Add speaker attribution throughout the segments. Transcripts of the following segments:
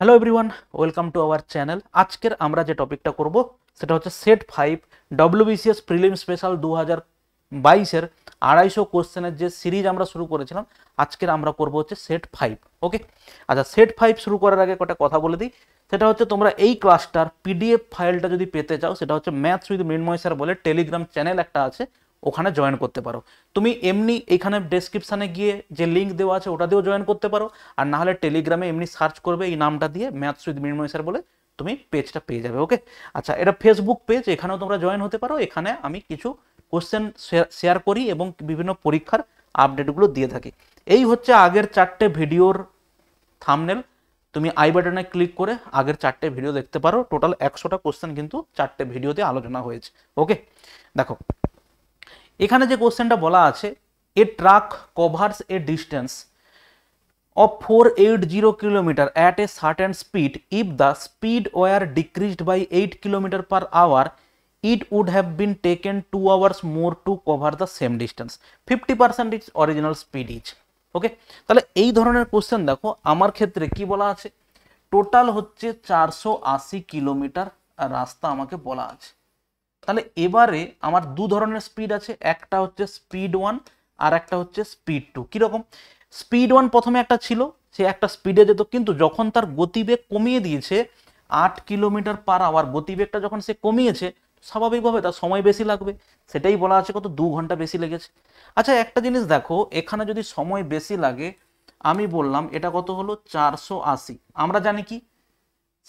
Speaker 1: Hello everyone welcome to our channel আজকের আমরা যে টপিকটা করব সেটা হচ্ছে set five WBCS prelim special দু হাজার বাইশের আড়াইশো কোশ্চেনের যে সিরিজ আমরা শুরু করেছিলাম আজকের আমরা করব হচ্ছে সেট ফাইভ ওকে আচ্ছা সেট ফাইভ শুরু করার আগে কটা কথা বলে দিই সেটা হচ্ছে তোমরা এই ক্লাসটার পিডিএফ ফাইলটা যদি পেতে চাও সেটা হচ্ছে ম্যাথস উইথ মৃন্ময় স্যার বলে টেলিগ্রাম চ্যানেল একটা আছে ওখানে জয়েন করতে পারো তুমি এমনি এখানে ডেসক্রিপশানে গিয়ে যে লিঙ্ক দেওয়া আছে ওটা দিয়েও জয়েন করতে পারো আর না হলে টেলিগ্রামে এমনি সার্চ করবে এই নামটা দিয়ে ম্যাথস উইথ মিনময় স্যার বলে তুমি পেজটা পেয়ে যাবে ওকে আচ্ছা এটা ফেসবুক পেজ এখানেও তোমরা জয়েন হতে পারো এখানে আমি কিছু কোশ্চেন শেয়ার করি এবং বিভিন্ন পরীক্ষার আপডেটগুলো দিয়ে থাকি এই হচ্ছে আগের চারটে ভিডিওর থামনেল তুমি আই বাটনে ক্লিক করে আগের চারটে ভিডিও দেখতে পারো টোটাল একশোটা কোশ্চেন কিন্তু চারটে ভিডিওতে আলোচনা হয়েছে ওকে দেখো এখানে যে কোশ্চেনটা বলা আছে a truck covers a distance of four eight zero kilometer at a certain speed if the speed were decreased by eight kilometer per hour it would have been taken two hours more to cover the same distance fifty percent is original speed is okay তাহলে এই ধরনের question দেখো আমার ক্ষেত্রে কি বলা আছে total হচ্ছে চারশো আশি কিলোমিটার রাস্তা আমাকে বলা আছে তাহলে এবারে আমার দু ধরনের স্পিড আছে একটা হচ্ছে স্পিড ওয়ান আর একটা হচ্ছে স্পিড টু কীরকম স্পিড ওয়ান প্রথমে একটা ছিল সে একটা স্পিডে যেত কিন্তু যখন তার গতিবেগ কমিয়ে দিয়েছে আট কিলোমিটার পার আওয়ার গতিবেগটা যখন সে কমিয়েছে স্বাভাবিকভাবে তার সময় বেশি লাগবে সেটাই বলা আছে কত দু ঘন্টা বেশি লেগেছে আচ্ছা একটা জিনিস দেখো এখানে যদি সময় বেশি লাগে আমি বললাম এটা কত হলো চারশো আশি আমরা জানি কি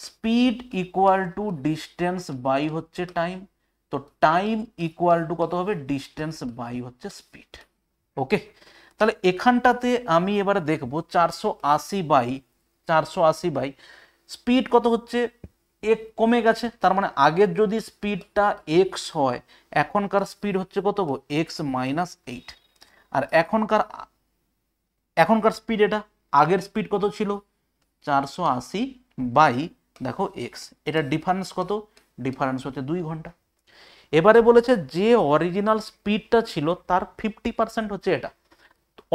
Speaker 1: speed equal to distance by হচ্ছে টাইম তো টাইম ইকুয়াল টু কত হবে ডিস্টেন্স বাই হচ্ছে স্পিড ওকে তাহলে এখানটাতে আমি এবারে দেখব চারশো আশি বাই চারশো আশি বাই স্পিড কত হচ্ছে এক কমে গেছে তার মানে আগের যদি স্পিডটা এক্স হয় এখনকার স্পিড হচ্ছে কত গো এক্স মাইনাস এইট আর এখনকার এখনকার স্পিড এটা আগের স্পিড কত ছিল চারশো আশি বাই দেখো এক্স এটা ডিফারেন্স কত ডিফারেন্স হচ্ছে দুই ঘন্টা এবারে বলেছে যে অরিজিনাল স্পিডটা ছিল তার ফিফটি পার্সেন্ট হচ্ছে এটা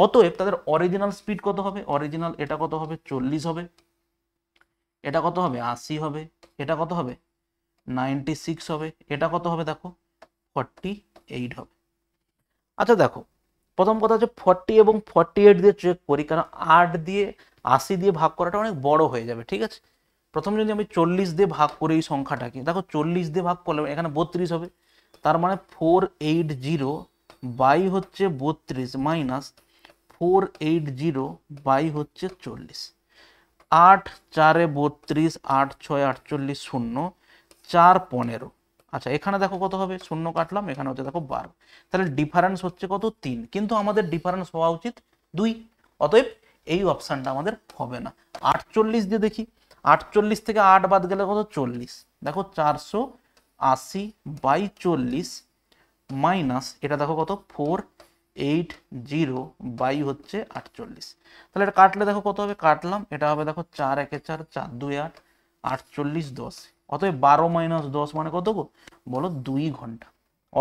Speaker 1: অতএব তাদের অরিজিনাল স্পিড কত হবে অরিজিনাল এটা কত হবে চল্লিশ হবে এটা কত হবে আশি হবে এটা কত হবে নাইনটি সিক্স হবে এটা কত হবে দেখো ফর্টি এইট হবে আচ্ছা দেখো প্রথম কথা হচ্ছে ফর্টি এবং ফর্টি এইট দিয়ে চেক করি কারণ আট দিয়ে আশি দিয়ে ভাগ করাটা অনেক বড় হয়ে যাবে ঠিক আছে প্রথম যদি আমি চল্লিশ দিয়ে ভাগ করি এই সংখ্যাটাকে দেখো চল্লিশ দিয়ে ভাগ করলে এখানে বত্রিশ হবে তার মানে ফোর এইট জিরো বাই হচ্ছে বত্রিশ minus four eight zero by হচ্ছে চল্লিশ আট চারে বত্রিশ আট ছয় আটচল্লিশ শূন্য চার পনেরো আচ্ছা এখানে দেখো কত হবে শূন্য কাটলাম এখানে হচ্ছে দেখো বারো তাহলে ডিফারেন্স হচ্ছে কত তিন কিন্তু আমাদের ডিফারেন্স হওয়া উচিত দুই অতএব এই অপশানটা আমাদের হবে না আটচল্লিশ দিয়ে দেখি আটচল্লিশ থেকে আট বাদ গেলে কত চল্লিশ দেখো চারশো আশি বাই চল্লিশ মাইনাস এটা দেখো কত ফোর এইট জিরো বাই হচ্ছে আটচল্লিশ তাহলে এটা কাটলে দেখো কত হবে কাটলাম এটা হবে দেখো চার একে চার চার দুই আট আটচল্লিশ দশ অতএব বারো মাইনাস দশ মানে কত গো বলো দুই ঘন্টা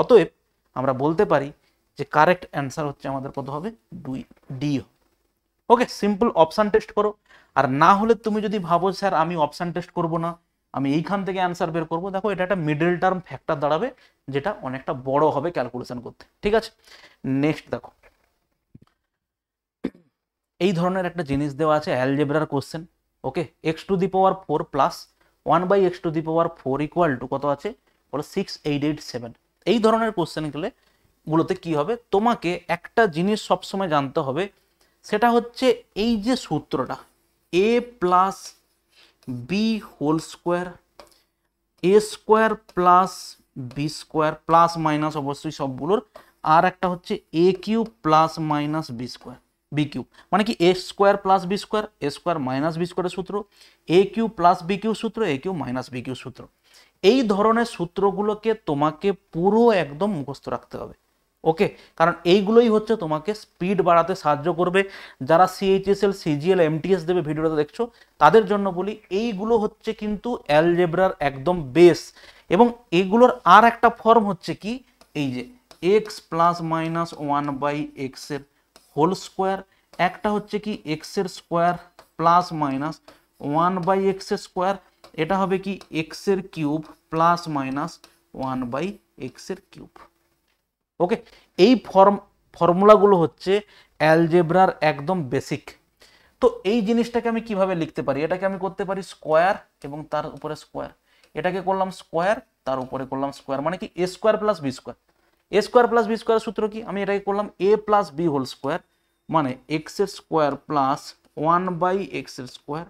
Speaker 1: অতএব আমরা বলতে পারি যে কারেক্ট অ্যান্সার হচ্ছে আমাদের কত হবে দুই D okay simple option test করো আর না হলে তুমি যদি ভাবো স্যার আমি অপশান টেস্ট করব না আমি এইখান থেকে অ্যান্সার বের করবো দেখো এটা একটা মিডল টার্ম ফ্যাক্টর দাঁড়াবে যেটা অনেকটা বড় হবে ক্যালকুলেশন করতে ঠিক আছে নেক্সট দেখো এই ধরনের একটা জিনিস দেওয়া আছে অ্যালজেব্রার question okay x to the power four plus one by x to the power four equal to কত আছে বলো সিক্স এইট এইট সেভেন এই ধরনের কোশ্চেন গেলে গুলোতে কি হবে তোমাকে একটা জিনিস সবসময় জানতে হবে সেটা হচ্ছে এই যে সূত্রটা a plus b whole square a square plus b square plus minus অবশ্যই সবগুলোর আর একটা হচ্ছে a cube plus minus b square b cube মানে কি a square plus b square a square minus b square সূত্র a cube plus b cube সূত্র a cube minus b cube সূত্র এই ধরনের সূত্রগুলোকে তোমাকে পুরো একদম মুখস্থ রাখতে হবে ওকে কারণ এইগুলোই হচ্ছে তোমাকে স্পিড বাড়াতে সাহায্য করবে যারা সিএইচএসএল সিজিএল এমটিএস দেবে ভিডিওটা দেখছো তাদের জন্য বলি এইগুলো হচ্ছে কিন্তু অ্যালজেব্রার একদম বেস এবং এগুলোর আর একটা ফর্ম হচ্ছে কি এই যে X plus minus one by এক্সের হোল স্কোয়ার একটা হচ্ছে কি এক্সের square plus minus one by এক্সের স্কোয়ার এটা হবে কি এক্সের cube plus minus one by এক্সের কিউব ওকে এই ফর্ম ফর্মুলাগুলো হচ্ছে অ্যালজেব্রার একদম বেসিক তো এই জিনিসটাকে আমি কিভাবে লিখতে পারি এটাকে আমি করতে পারি স্কোয়ার এবং তার উপরে স্কোয়ার এটাকে করলাম স্কোয়ার তার উপরে করলাম স্কোয়ার মানে কি A square plus B square A square plus B square সূত্র কি আমি এটাকে করলাম A plus B whole square মানে এক্স এক্সের স্কোয়ার প্লাস ওয়ান বাই এক্সের square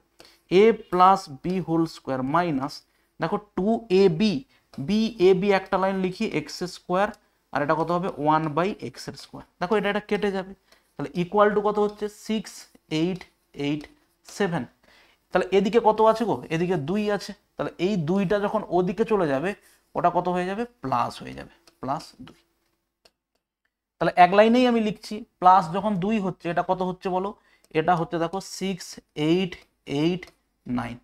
Speaker 1: A plus B whole square minus দেখো two A B B A B একটা লাইন লিখি এক্স স্কোয়ার আর এটা কত হবে ওয়ান বাই এক্সের স্কোয়ার দেখো এটা এটা কেটে যাবে তাহলে ইকুয়াল টু কত হচ্ছে সিক্স এইট এইট সেভেন তাহলে এদিকে কত আছে গো এদিকে দুই আছে তাহলে এই দুইটা যখন ওদিকে চলে যাবে ওটা কত হয়ে যাবে প্লাস হয়ে যাবে প্লাস দুই তাহলে এক লাইনেই আমি লিখছি প্লাস যখন দুই হচ্ছে এটা কত হচ্ছে বলো এটা হচ্ছে দেখো six eight eight nine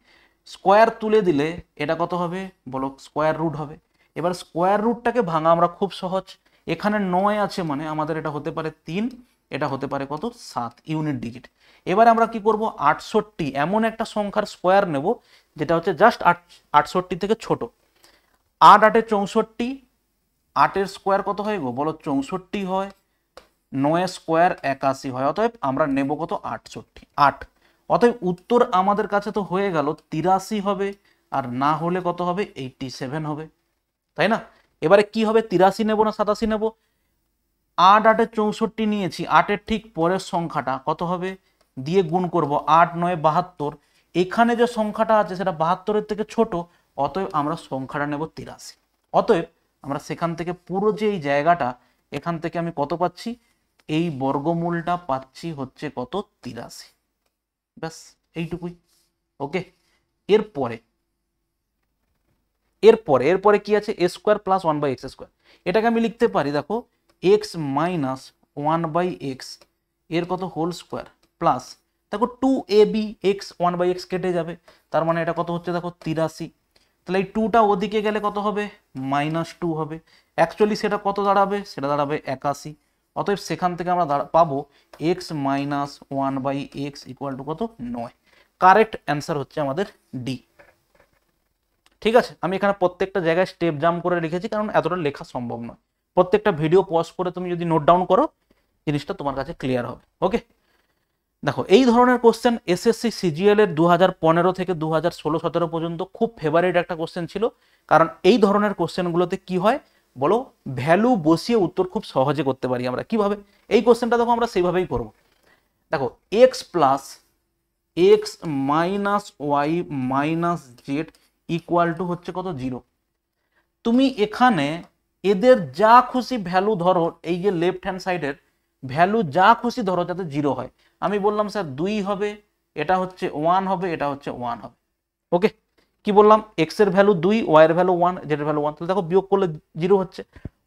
Speaker 1: square তুলে দিলে এটা কত হবে বলো স্কোয়ার রুট হবে এবার স্কোয়ার রুটটাকে ভাঙা আমরা খুব সহজ এখানে নয় আছে মানে আমাদের এটা হতে পারে তিন এটা হতে পারে কত সাত ইউনিট ডিজিট এবার আমরা কি করব আটষট্টি এমন একটা সংখ্যার স্কোয়ার নেব যেটা হচ্ছে জাস্ট আট আটষট্টি থেকে ছোট আট আটে চৌষট্টি আটের স্কোয়ার কত হয়ে গো বলো চৌষট্টি হয় নয় স্কোয়ার একাশি হয় অতএব আমরা নেব কত আটষট্টি আট অতএব উত্তর আমাদের কাছে তো হয়ে গেল তিরাশি হবে আর না হলে কত হবে এইটি সেভেন হবে তাই না এবারে কি হবে তিরাশি নেব না সাতাশি নেব আট আটে চৌষট্টি নিয়েছি আটের ঠিক পরের সংখ্যাটা কত হবে দিয়ে গুণ করব আট নয় বাহাত্তর এখানে যে সংখ্যাটা আছে সেটা বাহাত্তরের থেকে ছোট অতএব আমরা সংখ্যাটা নেব তিরাশি অতএব আমরা সেখান থেকে পুরো যে এই জায়গাটা এখান থেকে আমি কত পাচ্ছি এই বর্গমূলটা পাচ্ছি হচ্ছে কত তিরাশি ব্যাস এইটুকুই ওকে এরপরে এরপরে এরপরে কি আছে A square plus one by X square এটাকে আমি লিখতে পারি দেখো X minus one by X এর কত হোল স্কোয়ার প্লাস দেখো two A B X one by X কেটে যাবে তার মানে এটা কত হচ্ছে দেখো তিরাশি তাহলে এই টুটা ওদিকে গেলে কত হবে মাইনাস টু হবে অ্যাকচুয়ালি সেটা কত দাঁড়াবে সেটা দাঁড়াবে একাশি অতএব সেখান থেকে আমরা পাবো X minus one by X equal to কত নয় কারেক্ট অ্যান্সার হচ্ছে আমাদের ডি ঠিক আছে আমি এখানে প্রত্যেকটা জায়গায় স্টেপ জাম করে রেখেছি কারণ এতটা লেখা সম্ভব নয় প্রত্যেকটা ভিডিও পজ করে তুমি যদি নোট ডাউন করো জিনিসটা তোমার কাছে ক্লিয়ার হবে ওকে দেখো এই ধরনের কোশ্চেন এসএসসি সিজিএল এর দু থেকে দু হাজার পর্যন্ত খুব ফেভারিট একটা কোশ্চেন ছিল কারণ এই ধরনের কোশ্চেনগুলোতে কি হয় বলো ভ্যালু বসিয়ে উত্তর খুব সহজে করতে পারি আমরা কিভাবে এই কোশ্চেনটা দেখো আমরা সেইভাবেই করব দেখো X plus X minus Y minus Z equal to হচ্ছে কত জিরো তুমি এখানে এদের যা খুশি ভ্যালু ধরো এই যে লেফট হ্যান্ড সাইডের ভ্যালু যা খুশি ধরো যাতে জিরো হয় আমি বললাম স্যার দুই হবে এটা হচ্ছে ওয়ান হবে এটা হচ্ছে ওয়ান হবে ওকে কি বললাম এক্স এর ভ্যালু দুই ওয়াই এর ভ্যালু ওয়ান জেড এর ভ্যালু ওয়ান তাহলে দেখো বিয়োগ করলে জিরো হচ্ছে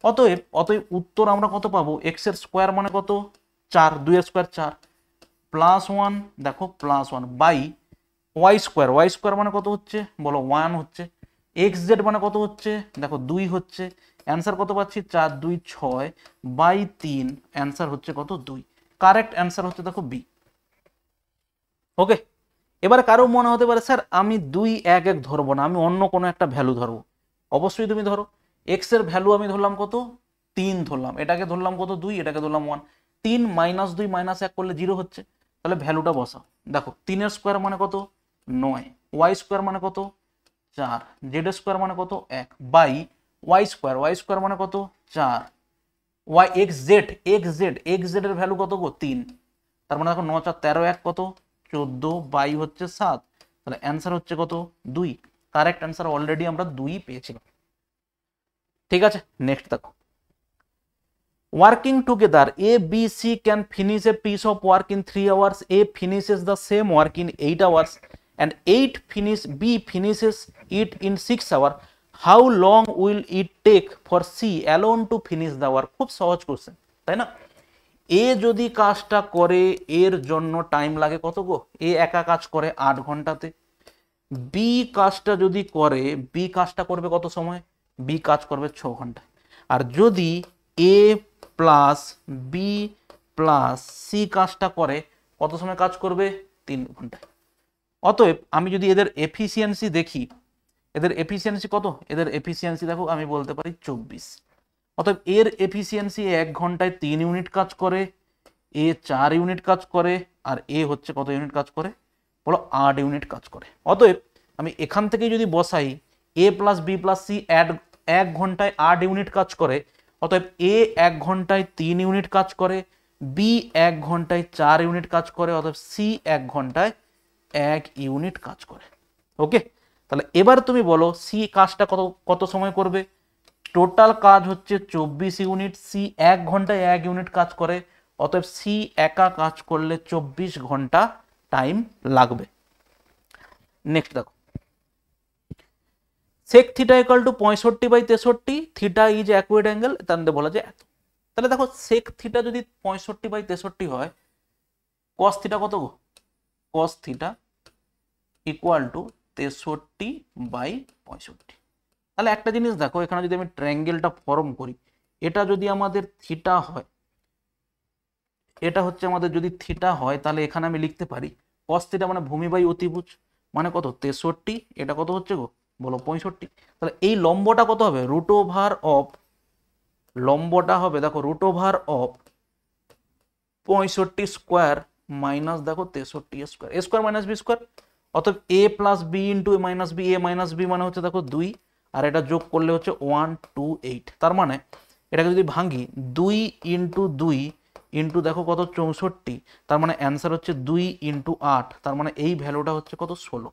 Speaker 1: অতএব অতএব উত্তর আমরা কত পাবো এক্স এর স্কোয়ার মানে কত চার দুই এর স্কোয়ার চার প্লাস ওয়ান দেখো plus one by Y square Y square মানে কত হচ্ছে বলো ওয়ান হচ্ছে এক্স জেড মানে কত হচ্ছে দেখো দুই হচ্ছে অ্যান্সার কত পাচ্ছি চার দুই ছয় বাই তিন অ্যান্সার হচ্ছে কত দুই কারেক্ট অ্যান্সার হচ্ছে দেখো বি ওকে এবার কারো মনে হতে পারে স্যার আমি দুই এক এক ধরবো না আমি অন্য কোনো একটা ভ্যালু ধরবো অবশ্যই তুমি ধরো এক্স এর ভ্যালু আমি ধরলাম কত তিন ধরলাম এটাকে ধরলাম কত দুই এটাকে ধরলাম ওয়ান তিন মাইনাস দুই মাইনাস এক করলে জিরো হচ্ছে তাহলে ভ্যালুটা বসাও দেখো তিনের স্কোয়ার মানে কত নয় ওয়াই স্কোয়ার মানে কত চার জেড স্কোয়ার মানে কত এক by Y square Y square মানে কত চার Y X Z X Z X Z এর ভ্যালু কত গো তিন তার মানে দেখো ন চার তেরো এক কত চোদ্দ বাই হচ্ছে সাত তাহলে অ্যান্সার হচ্ছে কত দুই কারেক্ট অ্যান্সার অলরেডি আমরা দুই পেয়েছিলাম ঠিক আছে নেক্সট দেখো working together A B C can finish a piece of work in 3 hours a finishes the same work in 8 hours and 8 finish B finishes it in 6 hour how long will it take for C alone to finish the work খুব সহজ question তাই না এ যদি কাজটা করে এর জন্য time লাগে কত গো এ একা কাজ করে আট ঘন্টাতে বি কাজটা যদি করে বি কাজটা করবে কত সময় বি কাজ করবে ছ ঘন্টায় আর যদি A plus B plus C কাজটা করে কত সময় কাজ করবে তিন ঘন্টা অতএব আমি যদি এদের এফিসিয়েন্সি দেখি এদের এফিসিয়েন্সি কত এদের এফিসিয়েন্সি দেখো আমি বলতে পারি চব্বিশ অতএব এর এফিসিয়েন্সি এক ঘন্টায় তিন ইউনিট কাজ করে এ চার ইউনিট কাজ করে আর এ হচ্ছে কত ইউনিট কাজ করে বলো আট ইউনিট কাজ করে অতএব আমি এখান থেকে যদি বসাই A plus B plus C add এক ঘন্টায় আট ইউনিট কাজ করে অতএব এ এক ঘন্টায় তিন ইউনিট কাজ করে বি এক ঘন্টায় চার ইউনিট কাজ করে অতএব সি এক ঘন্টায় এক ইউনিট কাজ করে ওকে তাহলে এবার তুমি বলো সি কাজটা কত কত সময় করবে টোটাল কাজ হচ্ছে চব্বিশ ইউনিট সি এক ঘন্টায় এক ইউনিট কাজ করে অতএব সি একা কাজ করলে চব্বিশ ঘন্টা টাইম লাগবে নেক্সট দেখো সেক থিটা ইকাল টু পঁয়ষট্টি বাই তেষট্টি থিটা ইজ অ্যাকুয়েড অ্যাঙ্গেল তার বলা যায় এত তাহলে দেখো সেক থিটা যদি পঁয়ষট্টি বাই তেষট্টি হয় কস থিটা কত কস থিটা ইকুয়াল টু তেষট্টি বাই পঁয়ষট্টি তাহলে একটা জিনিস দেখো এখানে যদি আমি ট্র্যাঙ্গেলটা ফর্ম করি এটা যদি আমাদের থিটা হয় এটা হচ্ছে আমাদের যদি থিটা হয় তাহলে এখানে আমি লিখতে পারি কস থিটা মানে ভূমি বাই অতিভুজ মানে কত তেষট্টি এটা কত হচ্ছে গো বলো পঁয়ষট্টি তাহলে এই লম্বটা কত হবে রুট ওভার অফ লম্বটা হবে দেখো রুট ওভার অফ পঁয়ষট্টি স্কোয়ার মাইনাস দেখো তেষট্টি square square minus B square অতএব A plus B into A minus B A minus B মানে হচ্ছে দেখো দুই আর এটা যোগ করলে হচ্ছে ওয়ান টু এইট তার মানে এটাকে যদি ভাঙি দুই ইন্টু দুই ইন্টু দেখো কত চৌষট্টি তার মানে অ্যান্সার হচ্ছে দুই ইন্টু আট তার মানে এই ভ্যালুটা হচ্ছে কত ষোলো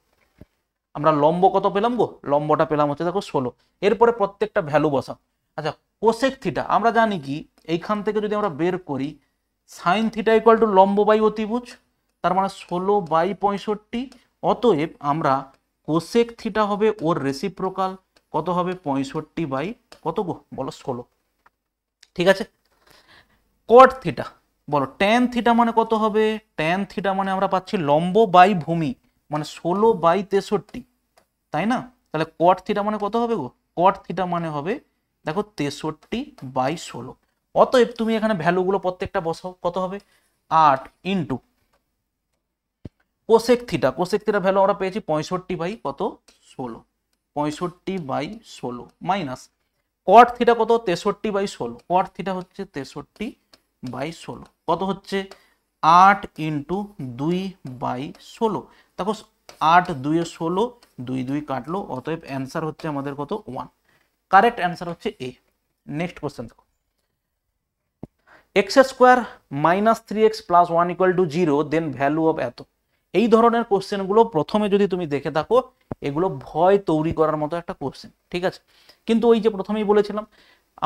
Speaker 1: আমরা লম্ব কত পেলাম গো লম্বটা পেলাম হচ্ছে দেখো ষোলো এরপরে প্রত্যেকটা ভ্যালু বসা আচ্ছা কোসেক থিটা আমরা জানি কি এইখান থেকে যদি আমরা বের করি সাইন থিটা ইকুয়াল টু লম্ব বাই অতিভুজ তার মানে ষোলো বাই পঁয়ষট্টি অতএব আমরা কোসেক থিটা হবে ওর রেসিপ্রোকাল কত হবে পঁয়ষট্টি বাই কত গো বলো ষোলো ঠিক আছে কট থিটা বলো ট্যান থিটা মানে কত হবে ট্যান থিটা মানে আমরা পাচ্ছি লম্ব বাই ভূমি মানে ষোলো বাই তেষট্টি তাই না তাহলে কট থিটা মানে কত হবে গো কট থিটা মানে হবে দেখো তেষট্টি বাই ষোলো অতএব তুমি এখানে ভ্যালুগুলো প্রত্যেকটা বসাও কত হবে আট into cosec theta cosec theta value আমরা পেয়েছি পঁয়ষট্টি বাই কত ষোলো পঁয়ষট্টি বাই ষোলো মাইনাস কট থিটা কত তেষট্টি বাই ষোলো কট থিটা হচ্ছে তেষট্টি বাই ষোলো কত হচ্ছে আট ইন্টু দুই বাই ষোলো দেখো আট দুই ষোলো দুই দুই কাটলো অতএব অ্যান্সার হচ্ছে আমাদের কত ওয়ান কারেক্ট অ্যান্সার হচ্ছে এ নেক্সট কোশ্চেন দেখো X square minus three X plus one equal to zero then value of এত এই ধরনের কোশ্চেনগুলো প্রথমে যদি তুমি দেখে থাকো এগুলো ভয় তৈরি করার মতো একটা কোশ্চেন ঠিক আছে কিন্তু ওই যে প্রথমেই বলেছিলাম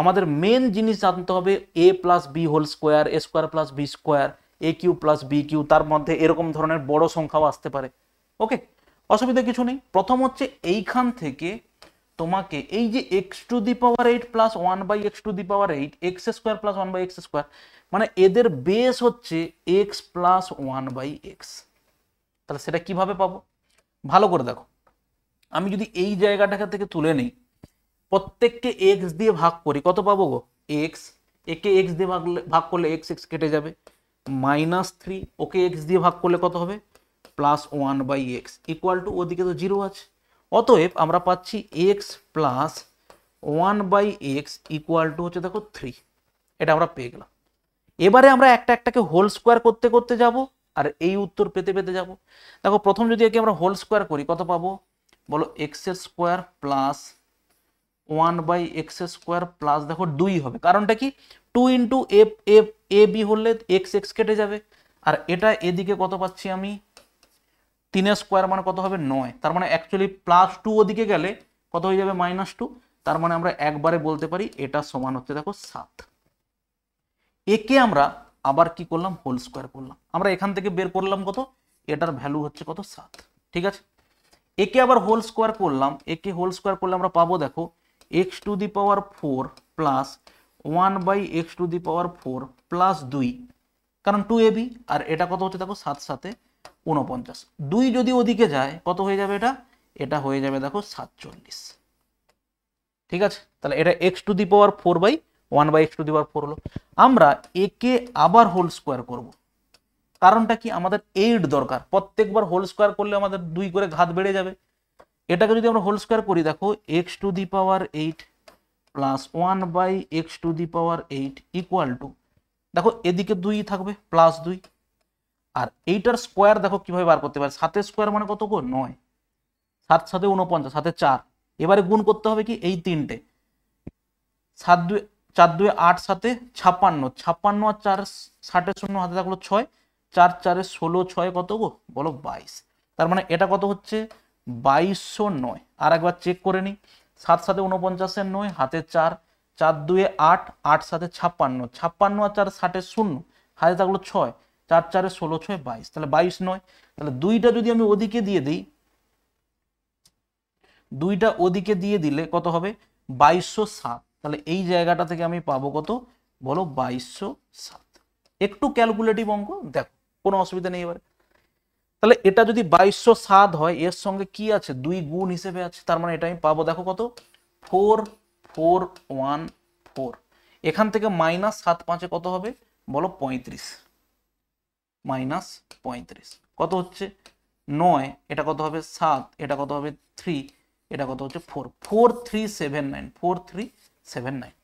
Speaker 1: আমাদের মেন জিনিস জানতে হবে A plus B whole square A square plus B square A cube plus B cube তার মধ্যে এরকম ধরনের বড় সংখ্যাও আসতে পারে ওকে অসুবিধা কিছু নেই প্রথম হচ্ছে এইখান থেকে তোমাকে এই যে X to the power eight plus one by x to the power eight X square plus one by X square মানে এদের বেস হচ্ছে X plus one by X তাহলে সেটা কিভাবে পাবো ভালো করে দেখো আমি যদি এই জায়গাটাকে থেকে তুলে নিই প্রত্যেককে এক্স দিয়ে ভাগ করি কত পাবো গো এক্স একে এক্স দিয়ে ভাগলে ভাগ করলে এক্স এক্স কেটে যাবে মাইনাস থ্রি ওকে এক্স দিয়ে ভাগ করলে কত হবে plus one by X equal to ওদিকে তো জিরো আছে অতএব আমরা পাচ্ছি X plus one by X equal to হচ্ছে দেখো থ্রি এটা আমরা পেয়ে গেলাম এবারে আমরা একটা একটাকে হোল স্কোয়ার করতে করতে যাবো আর এই উত্তর পেতে পেতে যাব দেখো প্রথম যদি একে আমরা হোল স্কোয়ার করি কত পাবো বলো X square plus one by X square plus দেখো দুই হবে কারণটা কি two into F F A B হলে এক্স এক্স কেটে যাবে আর এটা এদিকে কত পাচ্ছি আমি তিনের স্কোয়ার মানে কত হবে নয় তার মানে অ্যাকচুয়ালি প্লাস টু ওদিকে গেলে কত হয়ে যাবে মাইনাস টু তার মানে আমরা একবারে বলতে পারি এটা সমান হচ্ছে দেখো সাত একে আমরা আবার কি করলাম হোল স্কোয়ার করলাম আমরা এখান থেকে বের করলাম কত এটার ভ্যালু হচ্ছে কত সাত ঠিক আছে একে আবার হোল স্কোয়ার করলাম একে হোল স্কোয়ার করলে আমরা পাবো দেখো X to the power four plus one by x to the power four plus দুই কারণ টু এবি আর এটা কত হচ্ছে দেখো সাত সাথে উনপঞ্চাশ দুই যদি ওদিকে যায় কত হয়ে যাবে এটা এটা হয়ে যাবে দেখো সাতচল্লিশ ঠিক আছে তাহলে এটা X to the power four by one by x to the four হলো আমরা একে আবার হোল স্কোয়ার করব কারণটা কি আমাদের এইট দরকার প্রত্যেকবার হোল স্কোয়ার করলে আমাদের দুই করে ঘাত বেড়ে যাবে এটাকে যদি আমরা হোল স্কোয়ার করি দেখো X to the power eight plus one by x to the power eight equal to দেখো এদিকে দুই থাকবে প্লাস দুই আর এইটার স্কোয়ার দেখো কিভাবে বার করতে পারে সাতের স্কোয়ার মানে কত গো নয় সাত সাথে উনপঞ্চাশ সাথে চার এবারে গুণ করতে হবে কি এই তিনটে সাত দুই চার দুই আট সাথে ছাপ্পান্ন ছাপ্পান্ন আর চার ষাটের শূন্য হাতে থাকলো ছয় চার চারে ষোলো ছয় কত গো বলো বাইশ তার মানে এটা কত হচ্ছে বাইশশো নয় আর একবার চেক করে নিই সাত সাথে উনপঞ্চাশের নয় হাতে চার চার দুয়ে আট আট সাথে ছাপ্পান্ন ছাপ্পান্ন আর চার ষাটের শূন্য হাতে থাকলো ছয় চার চারে ষোলো ছয় বাইশ তাহলে বাইশ নয় তাহলে দুইটা যদি আমি ওদিকে দিয়ে দিই দুইটা ওদিকে দিয়ে দিলে কত হবে বাইশশো সাত তাহলে এই জায়গাটা থেকে আমি পাবো কত বলো বাইশশো সাত একটু ক্যালকুলেটিভ অঙ্ক দেখো কোনো অসুবিধা নেই এবারে তাহলে এটা যদি বাইশশো সাত হয় এর সঙ্গে কি আছে দুই গুণ হিসেবে আছে তার মানে এটা আমি পাবো দেখো কত ফোর ফোর ওয়ান ফোর এখান থেকে মাইনাস সাত পাঁচে কত হবে বলো পঁয়ত্রিশ মাইনাস পঁয়ত্রিশ কত হচ্ছে নয় এটা কত হবে সাত এটা কত হবে থ্রি এটা কত হচ্ছে four four three seven nine four three seven nine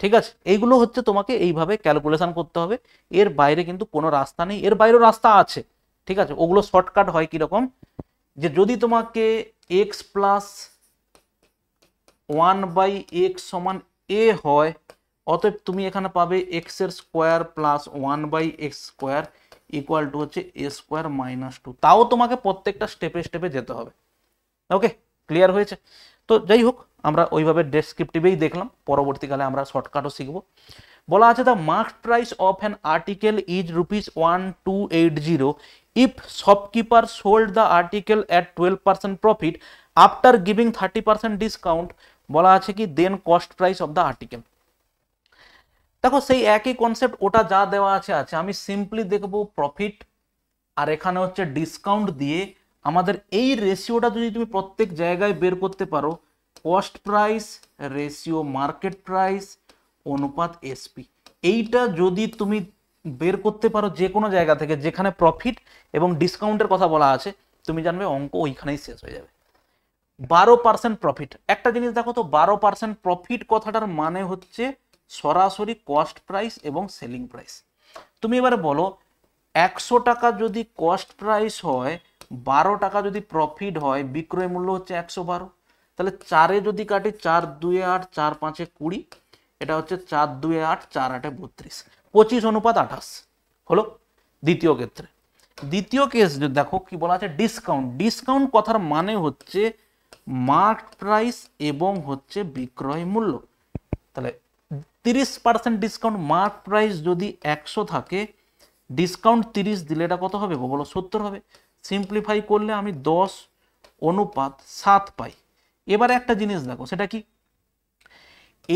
Speaker 1: ঠিক আছে এইগুলো হচ্ছে তোমাকে এইভাবে ক্যালকুলেশন করতে হবে এর বাইরে কিন্তু কোনো রাস্তা নেই এর বাইরেও রাস্তা আছে ঠিক আছে ওগুলো শর্টকাট হয় কীরকম যে যদি তোমাকে X plus one by X সমান এ হয় অতএব তুমি এখানে পাবে এক্সের square plus one by X square equal to হচ্ছে এ স্কোয়ার মাইনাস টু তাও তোমাকে প্রত্যেকটা স্টেপে স্টেপে যেতে হবে ওকে ক্লিয়ার হয়েছে তো যাই হোক আমরা ওইভাবে ডেসক্রিপটিভেই দেখলাম পরবর্তীকালে আমরা শর্টকাটও শিখব বলা আছে the mark price of an article is rupees one two eight zero if shopkeeper sold the article at twelve percent profit after giving thirty percent discount বলা আছে কি then cost price of the article দেখো সেই একই concept ওটা যা দেওয়া আছে আছে আমি সিম্পলি দেখব প্রফিট আর এখানে হচ্ছে ডিসকাউন্ট দিয়ে আমাদের এই রেশিওটা যদি তুমি প্রত্যেক জায়গায় বের করতে পারো cost price ratio market price অনুপাত এসপি এইটা যদি তুমি বের করতে পারো যে কোনো জায়গা থেকে যেখানে প্রফিট এবং ডিসকাউন্টের কথা বলা আছে তুমি জানবে অঙ্ক ওইখানেই শেষ হয়ে যাবে বারো পার্সেন্ট প্রফিট একটা জিনিস দেখো তো বারো পার্সেন্ট প্রফিট কথাটার মানে হচ্ছে সরাসরি কস্ট প্রাইস এবং সেলিং প্রাইস তুমি এবারে বলো একশো টাকা যদি কস্ট প্রাইস হয় বারো টাকা যদি প্রফিট হয় বিক্রয় মূল্য হচ্ছে একশো বারো তাহলে চারে যদি কাটি চার দুয়ে আট চার পাঁচে কুড়ি এটা হচ্ছে চার দুয়ে আট চার আটে বত্রিশ পঁচিশ অনুপাত আঠাশ হলো দ্বিতীয় ক্ষেত্রে দ্বিতীয় কেস দেখো কি বলা আছে ডিসকাউন্ট ডিসকাউন্ট কথার মানে হচ্ছে মার্ক প্রাইস এবং হচ্ছে বিক্রয় মূল্য তাহলে তিরিশ পার্সেন্ট ডিসকাউন্ট মার্ক প্রাইস যদি একশো থাকে ডিসকাউন্ট তিরিশ দিলে এটা কত হবে বলো সত্তর হবে সিম্পলিফাই করলে আমি দশ অনুপাত সাত পাই এবারে একটা জিনিস দেখো সেটা কি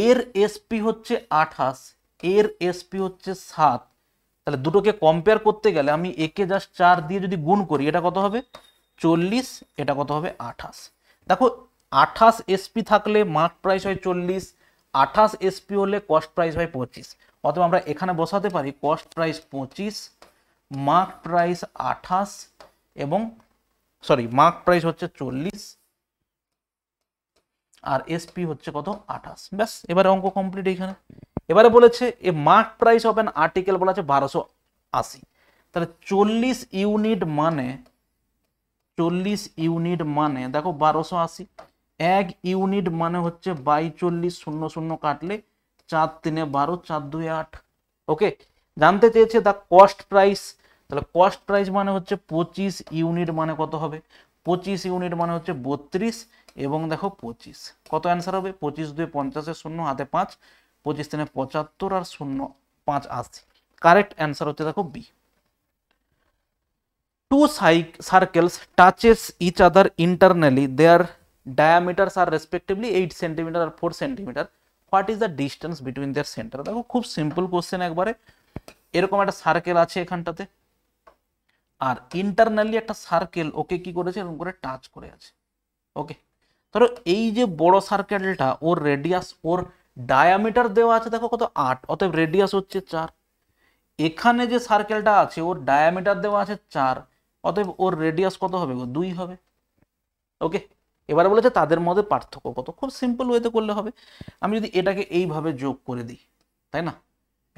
Speaker 1: এর এসপি হচ্ছে আঠাশ এর এসপি হচ্ছে সাত তাহলে দুটোকে কম্পেয়ার করতে গেলে আমি একে জাস্ট চার দিয়ে যদি গুণ করি এটা কত হবে চল্লিশ এটা কত হবে আঠাশ দেখো আঠাশ এসপি থাকলে মার্ক প্রাইস হয় চল্লিশ আঠাশ এসপি হলে কস্ট প্রাইস হয় পঁচিশ অথবা আমরা এখানে বসাতে পারি কস্ট প্রাইস পঁচিশ মার্ক প্রাইস আঠাশ এবং সরি মার্ক প্রাইস হচ্ছে চল্লিশ আর এসপি হচ্ছে কত আঠাশ ব্যাস এবারে অঙ্ক কমপ্লিট এইখানে এবারে বলেছে a mark price of an article বলা আছে বারোশো আশি তাহলে চল্লিশ ইউনিট মানে চল্লিশ ইউনিট মানে দেখো বারোশো আশি এক ইউনিট মানে হচ্ছে বাই চল্লিশ শূন্য শূন্য কাটলে চার তিনে বারো চার দুই আট ওকে জানতে চেয়েছে দ্য কস্ট প্রাইস তাহলে কস্ট প্রাইস মানে হচ্ছে পঁচিশ ইউনিট মানে কত হবে পঁচিশ ইউনিট মানে হচ্ছে বত্রিশ এবং দেখো পঁচিশ কত অ্যান্সার হবে পঁচিশ দুই পঞ্চাশের শূন্য হাতে পাঁচ পঁচিশ তিনে পঁচাত্তর আর শূন্য পাঁচ আশি কারেক্ট অ্যান্সার হচ্ছে দেখো B two circles touches each other internally their diameters are respectively eight centimetre আর four centimetre what is the distance between their centre দেখো খুব সিম্পল কোশ্চেন একবারে এরকম একটা সার্কেল আছে এখানটাতে আর ইন্টারনালি একটা সার্কেল ওকে কি করেছে এরকম করে টাচ করে আছে ওকে ধরো এই যে বড় সার্কেলটা ওর রেডিয়াস ওর ডায়ামিটার দেওয়া আছে দেখো কত আট অতএব রেডিয়াস হচ্ছে চার এখানে যে সার্কেলটা আছে ওর ডায়ামিটার দেওয়া আছে চার অতএব ওর রেডিয়াস কত হবে গো দুই হবে ওকে এবার বলেছে তাদের মধ্যে পার্থক্য কত খুব সিম্পল ওয়েতে করলে হবে আমি যদি এটাকে এইভাবে যোগ করে দিই তাই না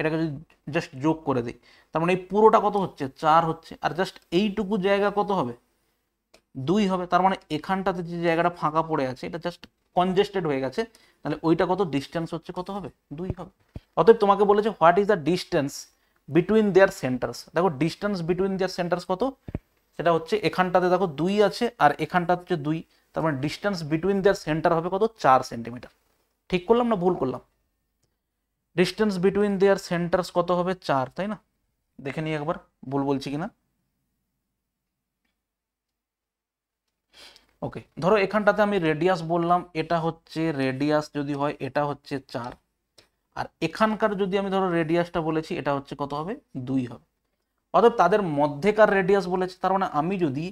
Speaker 1: এটাকে যদি জাস্ট যোগ করে দিই তার মানে এই পুরোটা কত হচ্ছে চার হচ্ছে আর জাস্ট এইটুকু জায়গা কত হবে দুই হবে তার মানে এখানটাতে যে জায়গাটা ফাঁকা পড়ে আছে এটা জাস্ট কনজেস্টেড হয়ে গেছে তাহলে ওইটা কত ডিস্টেন্স হচ্ছে কত হবে দুই হবে অতএব তোমাকে বলেছে what is the distance between their centres দেখো ডিস্টেন্স বিটুইন দেয়ার সেন্টার্স কত সেটা হচ্ছে এখানটাতে দেখো দুই আছে আর এখানটাতে হচ্ছে দুই তার মানে ডিস্টেন্স বিটুইন দেয়ার সেন্টার হবে কত চার সেন্টিমিটার ঠিক করলাম না ভুল করলাম ডিস্টেন্স বিটুইন দেয়ার সেন্টার্স কত হবে চার তাই না দেখে নিই একবার ভুল বলছি কিনা ওকে ধরো এখানটাতে আমি রেডিয়াস বললাম এটা হচ্ছে রেডিয়াস যদি হয় এটা হচ্ছে চার আর এখানকার যদি আমি ধরো রেডিয়াসটা বলেছি এটা হচ্ছে কত হবে দুই হবে অর্থাৎ তাদের মধ্যেকার রেডিয়াস বলেছি তার মানে আমি যদি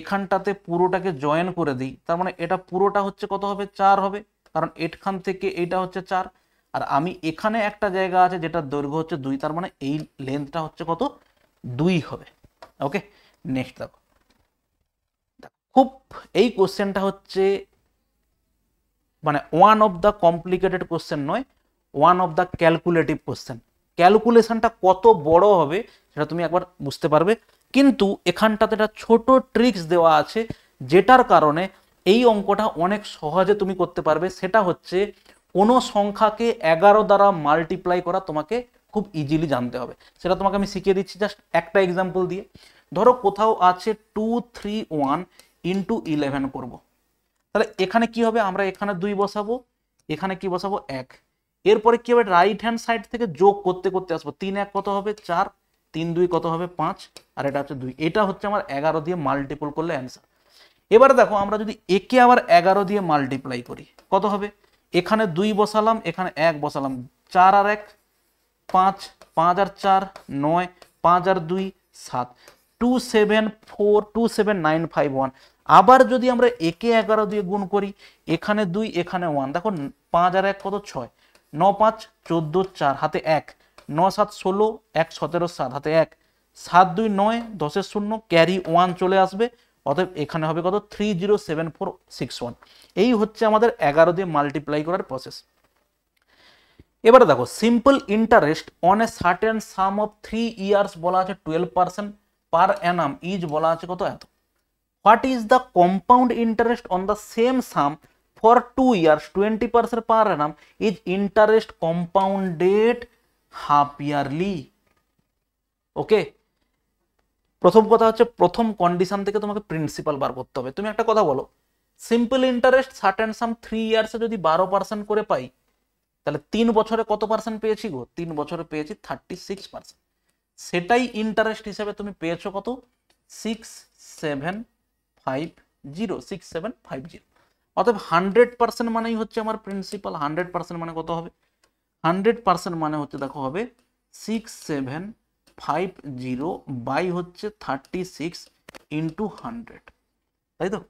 Speaker 1: এখানটাতে পুরোটাকে জয়েন করে দিই তার মানে এটা পুরোটা হচ্ছে কত হবে চার হবে কারণ এটখান থেকে এইটা হচ্ছে চার আর আমি এখানে একটা জায়গা আছে যেটা দৈর্ঘ্য হচ্ছে দুই তার মানে এই লেন্থটা হচ্ছে কত দুই হবে ওকে নেক্সট দেখো খুব এই কোশ্চেনটা হচ্ছে মানে one of the complicated question নয় one of the calculative question ক্যালকুলেশনটা কত বড় হবে সেটা তুমি একবার বুঝতে পারবে কিন্তু এখানটাতে একটা ছোট ট্রিক্স দেওয়া আছে যেটার কারণে এই অঙ্কটা অনেক সহজে তুমি করতে পারবে সেটা হচ্ছে কোনো সংখ্যাকে এগারো দ্বারা মাল্টিপ্লাই করা তোমাকে খুব ইজিলি জানতে হবে সেটা তোমাকে আমি শিখিয়ে দিচ্ছি জাস্ট একটা এক্সাম্পল দিয়ে ধরো কোথাও আছে two three one into eleven করবো তাহলে এখানে কি হবে আমরা এখানে দুই বসাবো এখানে কি বসাবো এক এরপরে কি হবে রাইট হ্যান্ড সাইড থেকে যোগ করতে করতে আসবো তিন এক কত হবে চার তিন দুই কত হবে পাঁচ আর এটা হচ্ছে দুই এটা হচ্ছে আমার এগারো দিয়ে মাল্টিপল করলে অ্যান্সার এবারে দেখো আমরা যদি একে আবার এগারো দিয়ে মাল্টিপ্লাই করি কত হবে এখানে দুই বসালাম এখানে এক বসালাম চার আর এক পাঁচ পাঁচ আর চার নয় পাঁচ আর দুই সাত two seven four two seven nine five one আবার যদি আমরা একে এগারো দিয়ে গুণ করি এখানে দুই এখানে ওয়ান দেখো পাঁচ আর এক কত ছয় ন পাঁচ চোদ্দো চার হাতে এক ন সাত ষোলো এক সতেরো সাত হাতে এক সাত দুই নয় দশের শূন্য ক্যারি ওয়ান চলে আসবে অতএব এখানে হবে কত three zero seven four six one এই হচ্ছে আমাদের এগারো দিয়ে মাল্টিপ্লাই করার প্রসেস এবারে দেখো simple interest on a certain sum of three years বলা আছে twelve percent per annum is বলা আছে কত এত what is the compound interest on the same sum for 2 years 20% per annum is interest compounded half yearly okay প্রথম কথা হচ্ছে প্রথম কন্ডিশন থেকে তোমাকে প্রিন্সিপাল বার করতে হবে তুমি একটা কথা বলো simple interest certain sum three ইয়ার্সে যদি বারো পার্সেন্ট করে পাই তাহলে তিন বছরে কত পার্সেন্ট পেয়েছি গো তিন বছরে পেয়েছি থার্টি সিক্স পার্সেন্ট সেটাই ইন্টারেস্ট হিসেবে তুমি পেয়েছো কত six seven five zero six seven five zero অতএব হান্ড্রেড পার্সেন্ট মানেই হচ্ছে আমার প্রিন্সিপাল হান্ড্রেড পার্সেন্ট মানে কত হবে হান্ড্রেড পার্সেন্ট মানে হচ্ছে দেখো হবে six seven five zero by হচ্ছে থার্টি সিক্স ইন্টু হান্ড্রেড তাই তো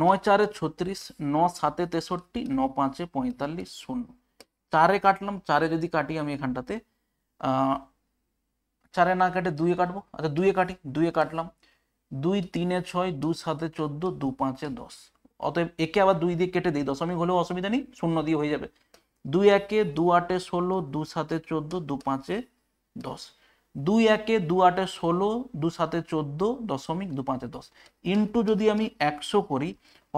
Speaker 1: নয় চারে ছত্রিশ ন সাতে তেষট্টি ন পাঁচে পঁয়তাল্লিশ শূন্য চারে কাটলাম চারে যদি কাটি আমি এখানটাতে চারে না কাটে দুয়ে কাটবো আচ্ছা দুয়ে কাটি দুয়ে কাটলাম দুই তিনে ছয় দু সাতে চোদ্দ দু পাঁচে দশ অতএব একে আবার দুই দিয়ে কেটে দিই দশমিক হলেও অসুবিধা নেই শূন্য দিয়ে হয়ে যাবে দুই একে দু আটে ষোলো দু সাতে চোদ্দ দু পাঁচে দশ দুই একে দু আটে ষোলো দু সাতে চোদ্দ দশমিক দু পাঁচে দশ ইন্টু যদি আমি একশো করি